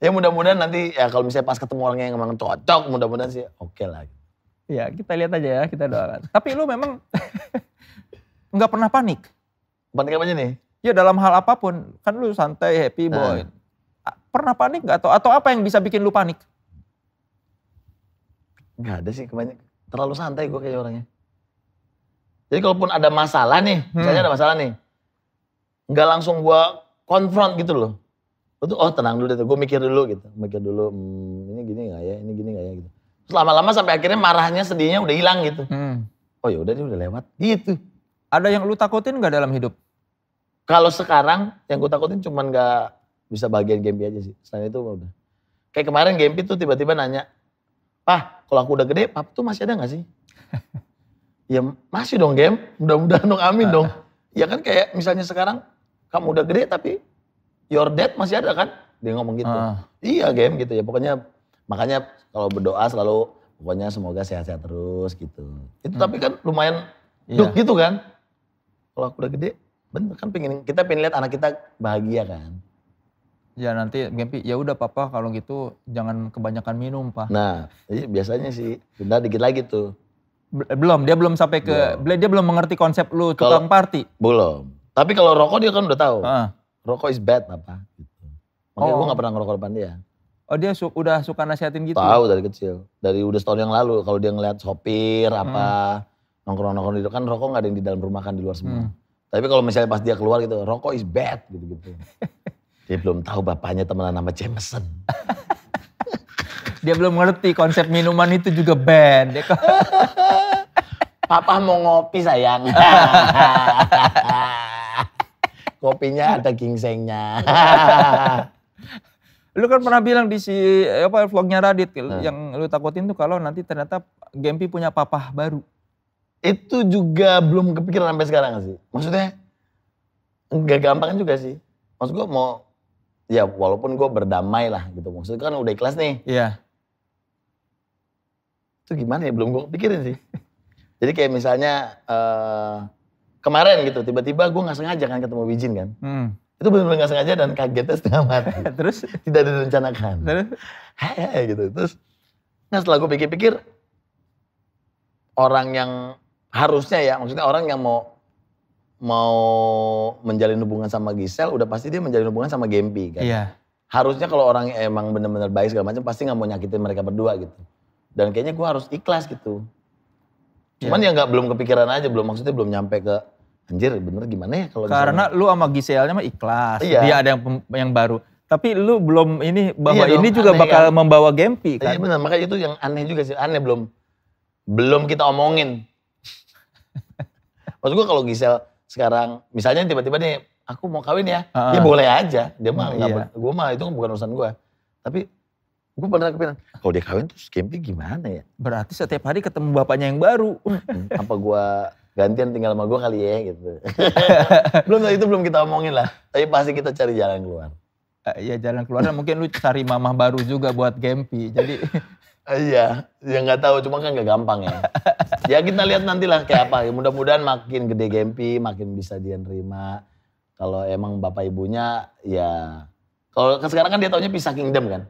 ya mudah-mudahan nanti ya kalau misalnya pas ketemu orangnya yang emang cocok mudah-mudahan sih oke okay lah ya kita lihat aja ya kita doakan tapi lu memang nggak pernah panik panik apa aja nih ya dalam hal apapun kan lu santai happy nah. boy nah Pernah panik nggak atau atau apa yang bisa bikin lu panik? Gak ada sih kebanyakan. Terlalu santai gue kayak orangnya. Jadi kalaupun ada masalah nih, hmm. misalnya ada masalah nih, nggak langsung gue konfront gitu loh. Lo tuh oh tenang dulu deh, gue mikir dulu gitu, mikir dulu, hmm, ini gini nggak ya, ini gini nggak ya gitu. Terus lama-lama sampai akhirnya marahnya, sedihnya udah hilang gitu. Hmm. Oh ya udah udah lewat, gitu. Ada yang lu takutin nggak dalam hidup? Kalau sekarang yang gue takutin cuman nggak bisa bagian Gempi aja sih. Selain itu udah. Kayak kemarin Gempi tuh tiba-tiba nanya, Pah, kalau aku udah gede, pap tuh masih ada nggak sih? ya masih dong Gem, mudah-mudahan dong amin dong. Ya kan kayak misalnya sekarang kamu udah gede tapi your dad masih ada kan? Dia ngomong gitu. Uh. Iya Gem gitu ya, pokoknya makanya kalau berdoa selalu pokoknya semoga sehat-sehat terus gitu. Itu hmm. tapi kan lumayan iya. duk gitu kan. Kalau aku udah gede, bener kan pengen kita pengen lihat anak kita bahagia kan. Ya nanti Gempi, ya udah papa kalau gitu jangan kebanyakan minum pak. Nah, iya, biasanya sih benar dikit lagi tuh. Belum, dia belum sampai ke, belum. dia belum mengerti konsep lu tukang kalo, party. Belum. Tapi kalau rokok dia kan udah tahu. Ah. Rokok is bad papa. Gitu. Makanya oh. gue gak pernah ngerokok depan dia. Oh dia su udah suka nasihatin gitu? Tahu dari kecil. Dari udah setahun yang lalu kalau dia ngeliat sopir hmm. apa nongkrong-nongkrong itu kan rokok gak ada yang di dalam rumah kan di luar semua. Hmm. Tapi kalau misalnya pas dia keluar gitu, rokok is bad gitu-gitu. Dia belum tahu bapaknya temenan sama Jameson. dia belum ngerti konsep minuman itu juga band. Papa mau ngopi sayang. Kopinya ada gingsengnya. lu kan pernah bilang di si apa vlognya Radit hmm. yang lu takutin tuh kalau nanti ternyata Gempi punya papa baru. Itu juga belum kepikiran sampai sekarang sih. Maksudnya nggak gampang juga sih. Maksud gua mau ya walaupun gue berdamai lah gitu maksudnya kan udah ikhlas nih iya itu gimana ya belum gue pikirin sih jadi kayak misalnya uh, kemarin gitu tiba-tiba gue nggak sengaja kan ketemu Wijin kan hmm. itu benar-benar nggak sengaja dan kagetnya setengah mati terus tidak direncanakan terus gitu terus nah setelah gue pikir-pikir orang yang harusnya ya maksudnya orang yang mau mau menjalin hubungan sama Gisel udah pasti dia menjalin hubungan sama Gempi kan. Iya. Harusnya kalau orang emang bener-bener baik segala macam pasti nggak mau nyakitin mereka berdua gitu. Dan kayaknya gue harus ikhlas gitu. Iya. Cuman yeah. ya nggak belum kepikiran aja, belum maksudnya belum nyampe ke anjir bener gimana ya kalau Karena lu sama Giselnya mah ikhlas. Iya. Dia ada yang yang baru. Tapi lu belum ini bahwa iya ini juga bakal kan? membawa Gempi iya, kan. Iya bener makanya itu yang aneh juga sih. Aneh belum belum kita omongin. Maksud gue kalau Gisel sekarang misalnya tiba-tiba nih aku mau kawin ya, uh, ya ah. boleh aja. Dia mah uh, iya. gue mah itu bukan urusan gue. Tapi gue pernah kepikiran, kalau dia kawin terus camping gimana ya? Berarti setiap hari ketemu bapaknya yang baru. Hmm, apa gue gantian tinggal sama gue kali ya gitu. belum itu belum kita omongin lah. Tapi pasti kita cari jalan keluar. Uh, ya jalan keluar mungkin lu cari mamah baru juga buat Gempi. Jadi Eh, iya, ya nggak tahu, cuma kan nggak gampang ya. ya kita lihat nantilah kayak apa. Ya, mudah-mudahan makin gede Gempi, makin bisa dia nerima. Kalau emang bapak ibunya, ya kalau sekarang kan dia taunya pisah kingdom kan.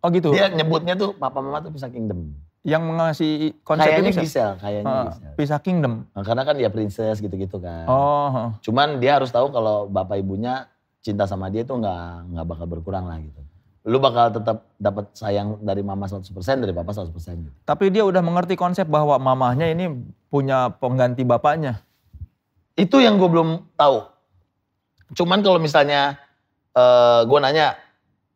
Oh gitu. Dia nyebutnya tuh papa mama tuh pisah kingdom. Yang mengasih konsep kayaknya ini bisa, kayaknya uh, Pisah kingdom. Nah, karena kan dia princess gitu-gitu kan. Oh, oh. Cuman dia harus tahu kalau bapak ibunya cinta sama dia tuh nggak nggak bakal berkurang lah gitu lu bakal tetap dapat sayang dari mama 100% dari papa 100% gitu. Tapi dia udah mengerti konsep bahwa mamahnya ini punya pengganti bapaknya. Itu yang gue belum tahu. Cuman kalau misalnya uh, eh, gue nanya,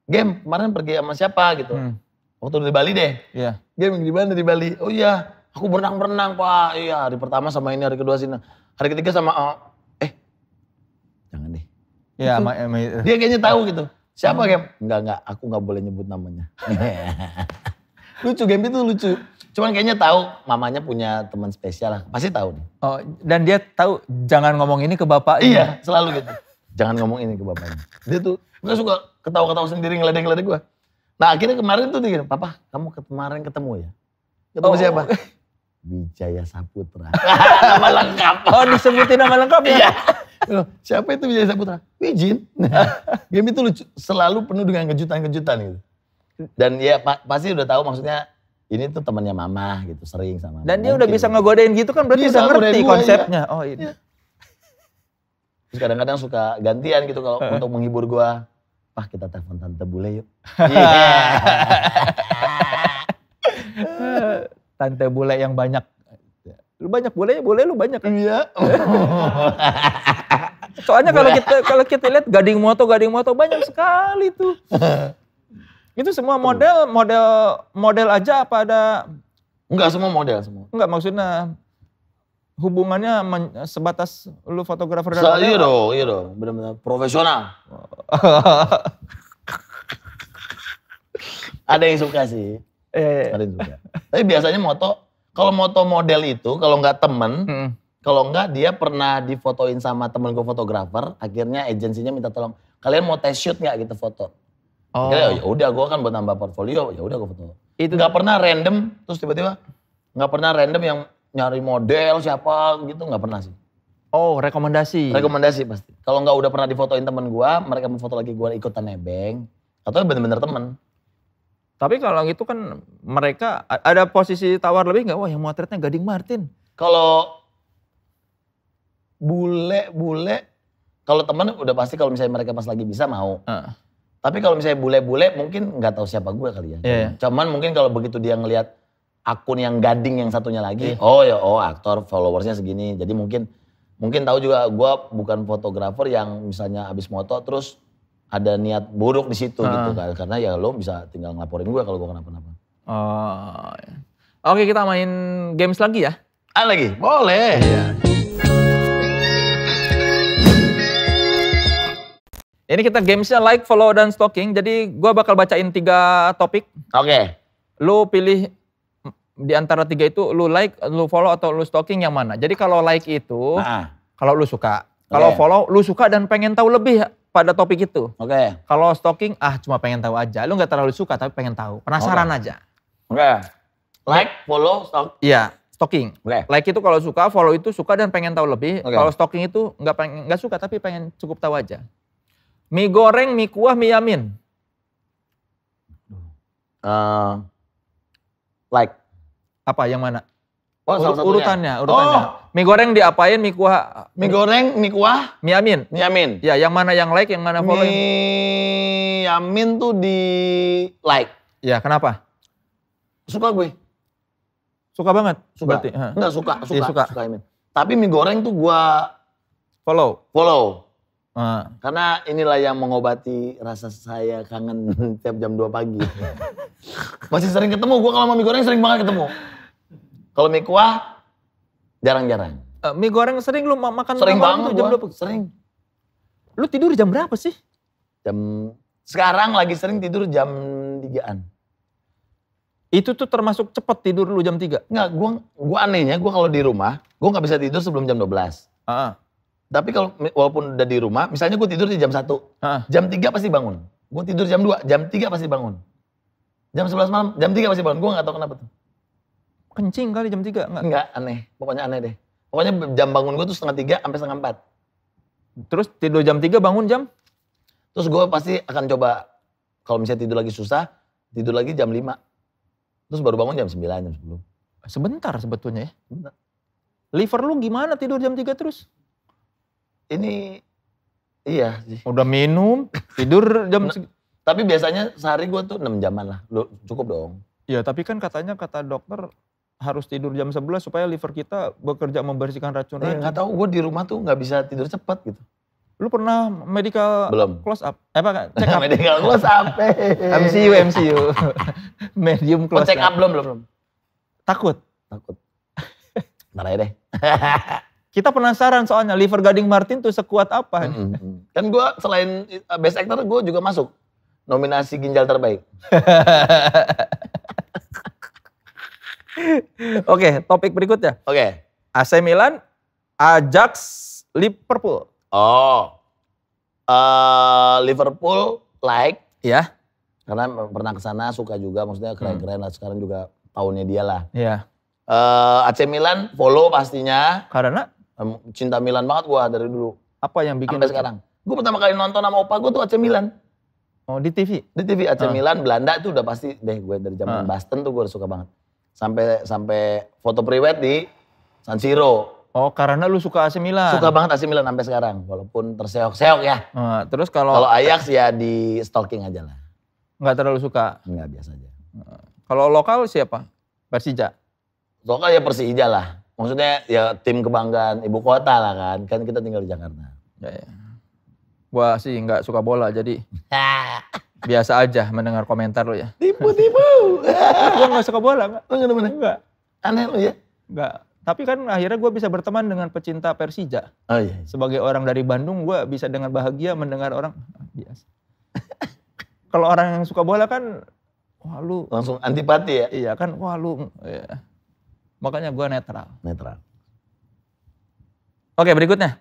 game kemarin pergi sama siapa gitu. Hmm. Waktu di Bali deh. Iya. Yeah. Game di mana di Bali? Oh iya, aku berenang-berenang pak. Iya hari pertama sama ini, hari kedua sini. Hari ketiga sama, uh, eh jangan deh. Iya, gitu. dia kayaknya tahu gitu. Siapa game? Enggak, enggak. Aku enggak boleh nyebut namanya. lucu, game itu lucu. Cuman kayaknya tahu mamanya punya teman spesial lah. Pasti tahu nih. Oh, dan dia tahu jangan ngomong ini ke bapak Iya, selalu gitu. jangan ngomong ini ke bapaknya. Dia tuh dia suka ketawa-ketawa sendiri ngeledek-ngeledek gue. Nah akhirnya kemarin tuh dia Papa kamu kemarin ketemu ya? Ketemu oh. siapa? Wijaya Saputra. nama lengkap. Oh disebutin nama lengkap ya? Iya siapa itu Wijaya Saputra? Wijin. game itu lucu, selalu penuh dengan kejutan-kejutan gitu. Dan ya pa pasti udah tahu maksudnya ini tuh temannya mama gitu sering sama. Dan dia udah bisa ngegodain gitu kan berarti bisa udah ngerti konsepnya. Iya. Oh ini. Iya. iya. Terus kadang-kadang suka gantian gitu kalau untuk menghibur gua. Pak kita telepon tante bule yuk. Iya. Iya. tante bule yang banyak Lu banyak boleh boleh lu banyak kan? Iya. Soalnya kalau kita kalau kita lihat gading moto gading moto banyak sekali tuh. Itu semua model model model aja apa ada Enggak semua model semua. Enggak maksudnya hubungannya sebatas lu fotografer dan Iya dong, iya dong, benar-benar profesional. ada yang suka sih. Eh, ada yang suka. Tapi biasanya moto kalau moto model itu, kalau nggak temen, hmm. kalau nggak dia pernah difotoin sama temen gue fotografer, akhirnya agensinya minta tolong, kalian mau test shoot nggak gitu foto? Oh. Ya udah, gue kan buat nambah portfolio, ya udah gue foto. Itu nggak pernah random, terus tiba-tiba nggak pernah random yang nyari model siapa gitu nggak pernah sih. Oh, rekomendasi. Rekomendasi pasti. Kalau nggak udah pernah difotoin temen gue, mereka mau foto lagi gue ikutan nebeng. Atau bener-bener temen. Tapi kalau itu kan mereka ada posisi tawar lebih nggak? Wah yang motretnya Gading Martin. Kalau bule-bule, kalau teman udah pasti kalau misalnya mereka pas lagi bisa mau. Uh. Tapi kalau misalnya bule-bule mungkin nggak tahu siapa gue kali ya. Yeah. Iya. Cuman mungkin kalau begitu dia ngelihat akun yang gading yang satunya lagi, yeah. oh ya oh aktor followersnya segini. Jadi mungkin mungkin tahu juga gue bukan fotografer yang misalnya abis moto terus ada niat buruk di situ uh. gitu ah. kan karena ya lo bisa tinggal ngelaporin gue kalau gue kenapa-napa. Oh. Oke kita main games lagi ya. Ah lagi? Boleh. Iya. Ini kita gamesnya like, follow, dan stalking. Jadi gue bakal bacain tiga topik. Oke. Okay. Lu pilih di antara tiga itu lu like, lu follow, atau lu stalking yang mana. Jadi kalau like itu, nah. kalau lu suka. Kalau okay. follow, lu suka dan pengen tahu lebih pada topik itu. Oke. Okay. Kalau stalking, ah cuma pengen tahu aja. Lu nggak terlalu suka tapi pengen tahu. Penasaran okay. aja. Oke. Okay. Like, follow, stalk. Iya, stalking. Okay. Like itu kalau suka, follow itu suka dan pengen tahu lebih. Okay. Kalau stalking itu nggak pengen nggak suka tapi pengen cukup tahu aja. Mie goreng, mie kuah, mie yamin. Uh, like. Apa yang mana? Oh, urutannya, urutannya. Oh. Mie goreng diapain? Mie kuah. Mie goreng, mie kuah. Mie amin. Mie amin. Ya, yang mana yang like, yang mana follow? Mie amin tuh di like. Ya, kenapa? Suka gue. Suka banget. Suka. Berarti. Enggak suka, iya, suka, ya, suka. suka amin. Tapi mie goreng tuh gue follow. Follow. Uh. Karena inilah yang mengobati rasa saya kangen tiap jam 2 pagi. Masih sering ketemu, gue kalau mie goreng sering banget ketemu. Kalau mie kuah jarang-jarang. Uh, mie goreng sering lu makan sering banget itu jam berapa? Sering. Lu tidur jam berapa sih? Jam sekarang lagi sering tidur jam 3-an. Itu tuh termasuk cepet tidur lu jam 3? Enggak, gua gua anehnya gua kalau di rumah, gua nggak bisa tidur sebelum jam 12. belas. uh -huh. Tapi kalau walaupun udah di rumah, misalnya gua tidur di jam 1, uh -huh. jam 3 pasti bangun. Gua tidur jam 2, jam 3 pasti bangun. Jam 11 malam, jam 3 pasti bangun. Gua gak tau kenapa tuh kencing kali jam 3? Enggak. Enggak, aneh. Pokoknya aneh deh. Pokoknya jam bangun gue tuh setengah tiga sampai setengah empat. Terus tidur jam 3 bangun jam? Terus gue pasti akan coba kalau misalnya tidur lagi susah, tidur lagi jam 5. Terus baru bangun jam 9, jam 10. Sebentar sebetulnya ya. Sebentar. Liver lu gimana tidur jam 3 terus? Ini iya sih. Udah minum, tidur jam nah, Tapi biasanya sehari gue tuh 6 jaman lah. cukup dong. Iya, tapi kan katanya kata dokter harus tidur jam 11 supaya liver kita bekerja membersihkan racun Eh Nggak tahu gue di rumah tuh nggak bisa tidur cepat gitu. Lu pernah medical Belum. close up? Eh, apa check up? medical close up. MCU MCU. Medium oh, close oh, check up. up belum belum belum. Takut. Takut. Ntar aja deh. kita penasaran soalnya liver Gading Martin tuh sekuat apa. Mm -hmm. Kan gue selain uh, best actor gue juga masuk nominasi ginjal terbaik. Oke, topik berikutnya. Oke. Okay. AC Milan, Ajax, Liverpool. Oh. Uh, Liverpool like. Ya. Karena pernah ke sana suka juga maksudnya hmm. keren-keren lah sekarang juga tahunnya dia lah. Iya. Uh, eh, AC Milan follow pastinya. Karena cinta Milan banget gua dari dulu. Apa yang bikin sampai sekarang? Gue pertama kali nonton sama opa gue tuh AC Milan. Oh di TV? Di TV AC uh. Ah. Milan Belanda tuh udah pasti deh gue dari zaman uh. Ah. Boston tuh gue udah suka banget sampai sampai foto priwet di San Siro. Oh, karena lu suka AC Milan. Suka banget AC Milan sampai sekarang, walaupun terseok-seok ya. Nah, terus kalau kalau Ajax ya di stalking aja lah. Enggak terlalu suka. Enggak biasa aja. Ah, kalau lokal siapa? Persija. Lokal ya Persija lah. Maksudnya ya tim kebanggaan ibu kota lah kan. Kan kita tinggal di Jakarta. Ya, ya. Gua sih nggak suka bola jadi Biasa aja mendengar komentar lu ya. Tipu-tipu. gue gak suka bola. Gak? Oh, Enggak gak temen? Enggak. Aneh lu ya? Enggak. Tapi kan akhirnya gue bisa berteman dengan pecinta Persija. Oh iya. iya. Sebagai orang dari Bandung gue bisa dengan bahagia mendengar orang. Ah, biasa. Kalau orang yang suka bola kan. Wah lu. Langsung antipati ya? Iya kan. Wah lu. Iya. Makanya gue netral. Netral. Oke berikutnya.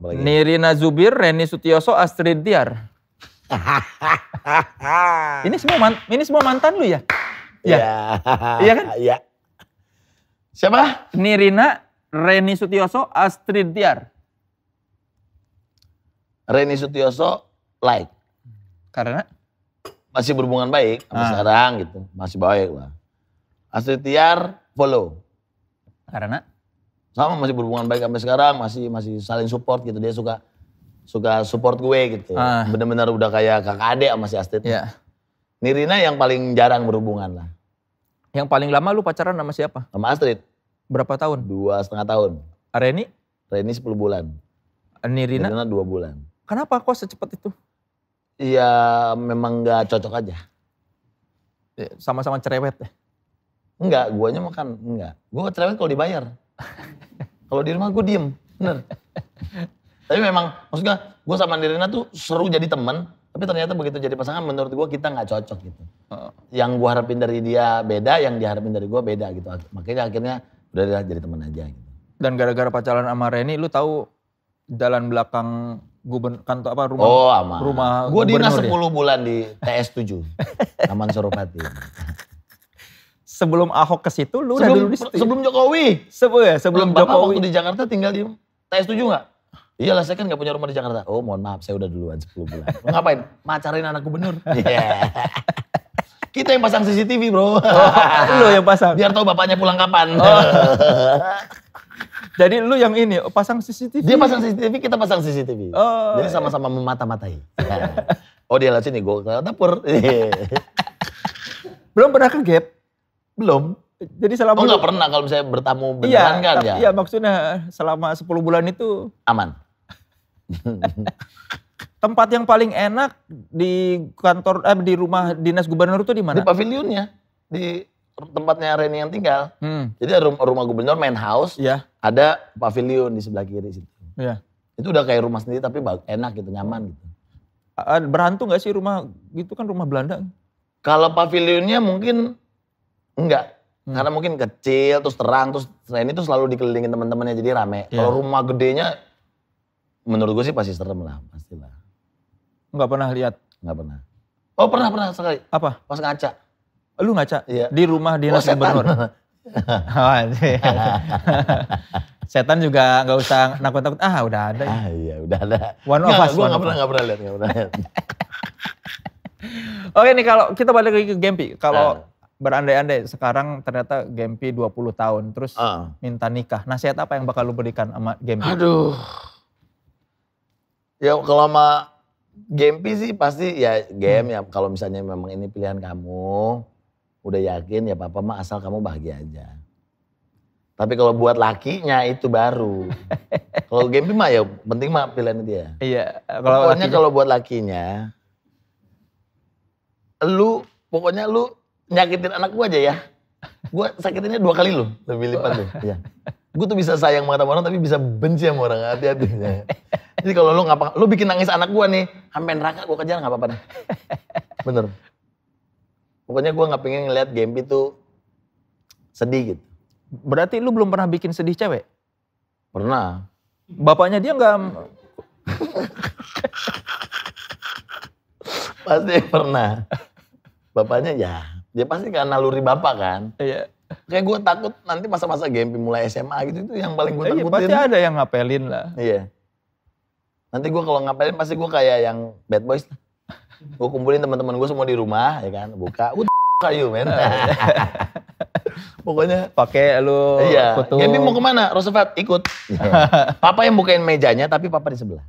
Nirina Zubir, Reni Sutioso, Astrid Tiar. ini semua man, ini semua mantan lu ya? Iya. Ya. Iya kan? Iya. Siapa? Nirina, Reni Sutioso, Astrid Tiar. Reni Sutioso like. Karena masih berhubungan baik sama ah. sekarang gitu, masih baik lah. Astrid Tiar follow. Karena sama masih berhubungan baik sampai sekarang, masih masih saling support gitu. Dia suka suka support gue gitu. bener ah. Bener-bener udah kayak kakak adek sama si Astrid. Yeah. Nirina yang paling jarang berhubungan lah. Yang paling lama lu pacaran sama siapa? Sama Astrid. Berapa tahun? Dua setengah tahun. Reni? Reni 10 bulan. Nirina? Nirina 2 bulan. Kenapa kok secepat itu? Iya memang gak cocok aja. Ya, sama-sama cerewet ya? Enggak, guanya makan enggak. Gua cerewet kalau dibayar. kalau di rumah gue diem, bener. Tapi memang maksudnya gue sama Nirina tuh seru jadi temen. Tapi ternyata begitu jadi pasangan menurut gue kita nggak cocok gitu. Uh. Yang gue harapin dari dia beda, yang diharapin dari gue beda gitu. Makanya akhirnya udah jadi temen aja gitu. Dan gara-gara pacaran sama Reni, lu tahu jalan belakang gubern kantor apa rumah oh, ama. rumah gue dinas 10 ya? bulan di TS 7 Taman Suropati sebelum Ahok ke situ lu sebelum, udah dulu di situ. sebelum ya? Jokowi sebelum ya, Bapak Jokowi waktu di Jakarta tinggal di TS 7 nggak Iya lah, saya kan gak punya rumah di Jakarta. Oh mohon maaf saya udah duluan 10 bulan. Mau ngapain? Macarin anak gubernur. Yeah. Kita yang pasang CCTV bro. Oh, lu yang pasang? Biar tahu bapaknya pulang kapan. Oh. Jadi lu yang ini pasang CCTV. Dia pasang CCTV, kita pasang CCTV. Oh, Jadi iya. sama-sama memata-matai. oh dia lewat sini, gue ke dapur. Belum pernah ke gap? Belum. Jadi selama Oh nggak pernah kalau misalnya bertamu iya, beneran kan? iya, kan ya? Iya maksudnya selama 10 bulan itu aman. Tempat yang paling enak di kantor eh, di rumah dinas gubernur itu di mana? Di pavilionnya, di tempatnya Reni yang tinggal. Hmm. Jadi rumah, gubernur main house, ya. ada pavilion di sebelah kiri situ. Ya, Itu udah kayak rumah sendiri tapi enak gitu, nyaman gitu. Berhantu nggak sih rumah Itu kan rumah Belanda? Kalau pavilionnya mungkin enggak. Hmm. Karena mungkin kecil, terus terang, terus Reni itu selalu dikelilingin teman-temannya jadi rame. Yeah. Kalau rumah gedenya Menurut gue sih pasti serem lah, pastilah. Enggak pernah lihat? Enggak pernah. Oh pernah, pernah sekali. Apa? Pas ngaca. Lu ngaca? Iya. Di rumah dinas oh, gubernur? Oh, iya. setan juga nggak usah nakut-nakut. Ah, udah ada. Ah, iya, udah ada. One of us. Gue nggak pernah nggak pernah lihat, nggak pernah lihat. Oke nih kalau kita balik lagi ke Gempi, kalau uh. berandai-andai sekarang ternyata Gempi 20 tahun, terus uh. minta nikah, nasihat apa yang bakal lu berikan sama Gempi? Aduh, Ya kalau sama Gempi sih pasti ya game hmm. ya kalau misalnya memang ini pilihan kamu udah yakin ya papa mah asal kamu bahagia aja. Tapi kalau buat lakinya itu baru. kalau Gempi mah ya penting mah pilihan dia. Iya. Kalau pokoknya kalau buat lakinya lu pokoknya lu nyakitin anak gua aja ya. Gua sakitinnya dua kali lu, lebih lipat lu. Iya. Gua tuh bisa sayang banget sama orang tapi bisa benci sama orang hati-hati. Jadi kalau lu ngapa, lu bikin nangis anak gue nih, Hampir neraka gue kejar nggak apa-apa deh. Bener. Pokoknya gue nggak pengen ngeliat Gempi tuh sedih gitu. Berarti lu belum pernah bikin sedih cewek? Pernah. Bapaknya dia nggak pasti pernah. Bapaknya ya, dia pasti karena naluri bapak kan. Iya. Kayak gue takut nanti masa-masa Gempi mulai SMA gitu itu yang paling gue iya, takutin. Iya, pasti ada yang ngapelin lah. Iya. Nanti gue kalau ngapain pasti gue kayak yang bad boys gue kumpulin teman-teman gue semua di rumah ya kan, buka. Udah kayu men. Pokoknya pakai lu iya. kutu. Gaby mau kemana? Roosevelt ikut. Iya. papa yang bukain mejanya tapi papa di sebelah.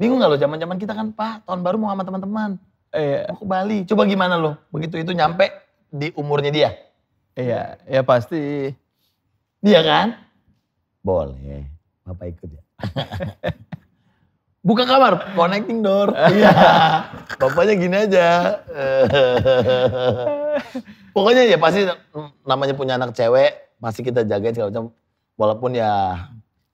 Bingung gak lo zaman-zaman kita kan, Pak, tahun baru mau sama teman-teman. Iya. Mau ke Bali. Coba gimana lo? Begitu itu nyampe di umurnya dia. Iya, ya pasti. Dia kan? Boleh. Papa ikut ya. Buka kamar, connecting door. Iya. Bapaknya gini aja. Pokoknya ya pasti namanya punya anak cewek, pasti kita jagain segala macam. Walaupun ya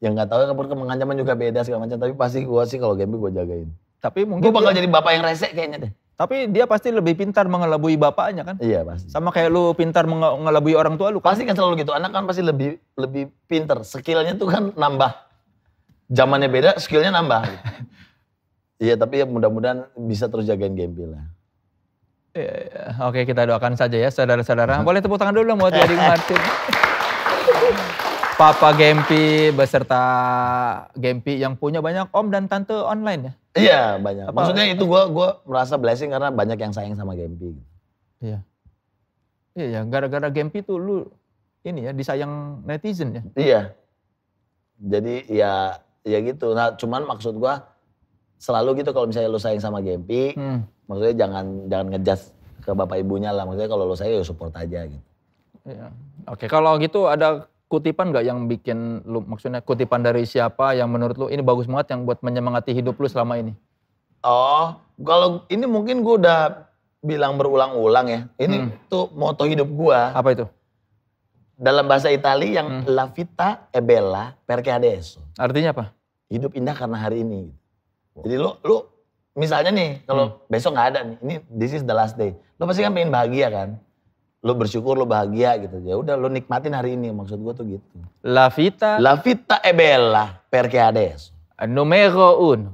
yang nggak tahu kan pengancaman juga beda segala macam, tapi pasti gua sih kalau game gua jagain. Tapi mungkin gua bakal dia, jadi bapak yang rese kayaknya deh. Tapi dia pasti lebih pintar mengelabui bapaknya kan? Iya pasti. Sama kayak lu pintar mengelabui orang tua lu kan? Pasti kan selalu gitu. Anak kan pasti lebih lebih pintar. Skillnya tuh kan nambah zamannya beda, skillnya nambah. Iya, tapi ya mudah-mudahan bisa terus jagain Gempi lah. Ya, ya. Oke, kita doakan saja ya saudara-saudara. Boleh tepuk tangan dulu buat Jadi Martin. Papa Gempi beserta Gempi yang punya banyak om dan tante online ya? Iya banyak. Apa? Maksudnya itu gue gua merasa blessing karena banyak yang sayang sama Gempi. Iya. Iya, ya. gara-gara Gempi tuh lu ini ya disayang netizen ya? Iya. Jadi ya ya gitu nah cuman maksud gua selalu gitu kalau misalnya lu sayang sama Gempi hmm. maksudnya jangan jangan ngejas ke bapak ibunya lah maksudnya kalau lu sayang ya support aja gitu ya. oke okay. kalau gitu ada kutipan gak yang bikin lu maksudnya kutipan dari siapa yang menurut lu ini bagus banget yang buat menyemangati hidup lu selama ini oh kalau ini mungkin gua udah bilang berulang-ulang ya. Ini hmm. tuh moto hidup gua. Apa itu? Dalam bahasa Italia yang hmm. la vita e bella perché adesso. Artinya apa? hidup indah karena hari ini. Jadi lu lu misalnya nih kalau hmm. besok nggak ada nih, ini this is the last day. Lu pasti kan pengen bahagia kan? Lu bersyukur lu bahagia gitu. Ya udah lu nikmatin hari ini maksud gua tuh gitu. La vita La vita e bella perché adesso. Numero uno.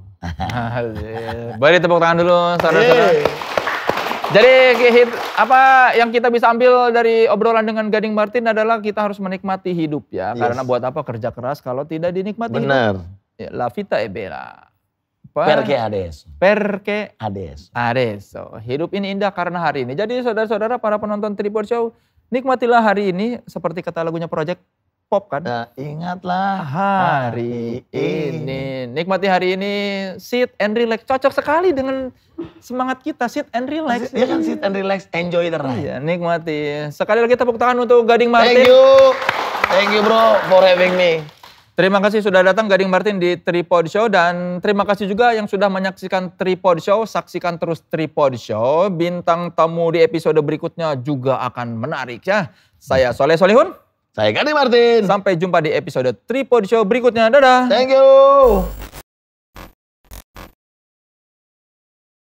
Boleh tepuk tangan dulu saudara-saudara. Jadi hit, apa yang kita bisa ambil dari obrolan dengan Gading Martin adalah kita harus menikmati hidup ya. Yes. Karena buat apa kerja keras kalau tidak dinikmati. Benar. Hidup. Eh, la vita è bella. Per, perché adesso? Perché adesso. Adesso. Hidup ini indah karena hari ini. Jadi saudara-saudara para penonton Tribor Show, nikmatilah hari ini seperti kata lagunya Project Pop kan? Nah, ingatlah hari, ini. ini. Nikmati hari ini, sit and relax. Cocok sekali dengan semangat kita, sit and relax. Iya kan sit and relax, enjoy the ride. Iya, nikmati. Sekali lagi tepuk tangan untuk Gading Martin. Thank you. Thank you bro for having me. Terima kasih sudah datang Gading Martin di Tripod Show dan terima kasih juga yang sudah menyaksikan Tripod Show. Saksikan terus Tripod Show. Bintang tamu di episode berikutnya juga akan menarik ya. Saya Soleh Solihun. Saya Gading Martin. Sampai jumpa di episode Tripod Show berikutnya. Dadah. Thank you.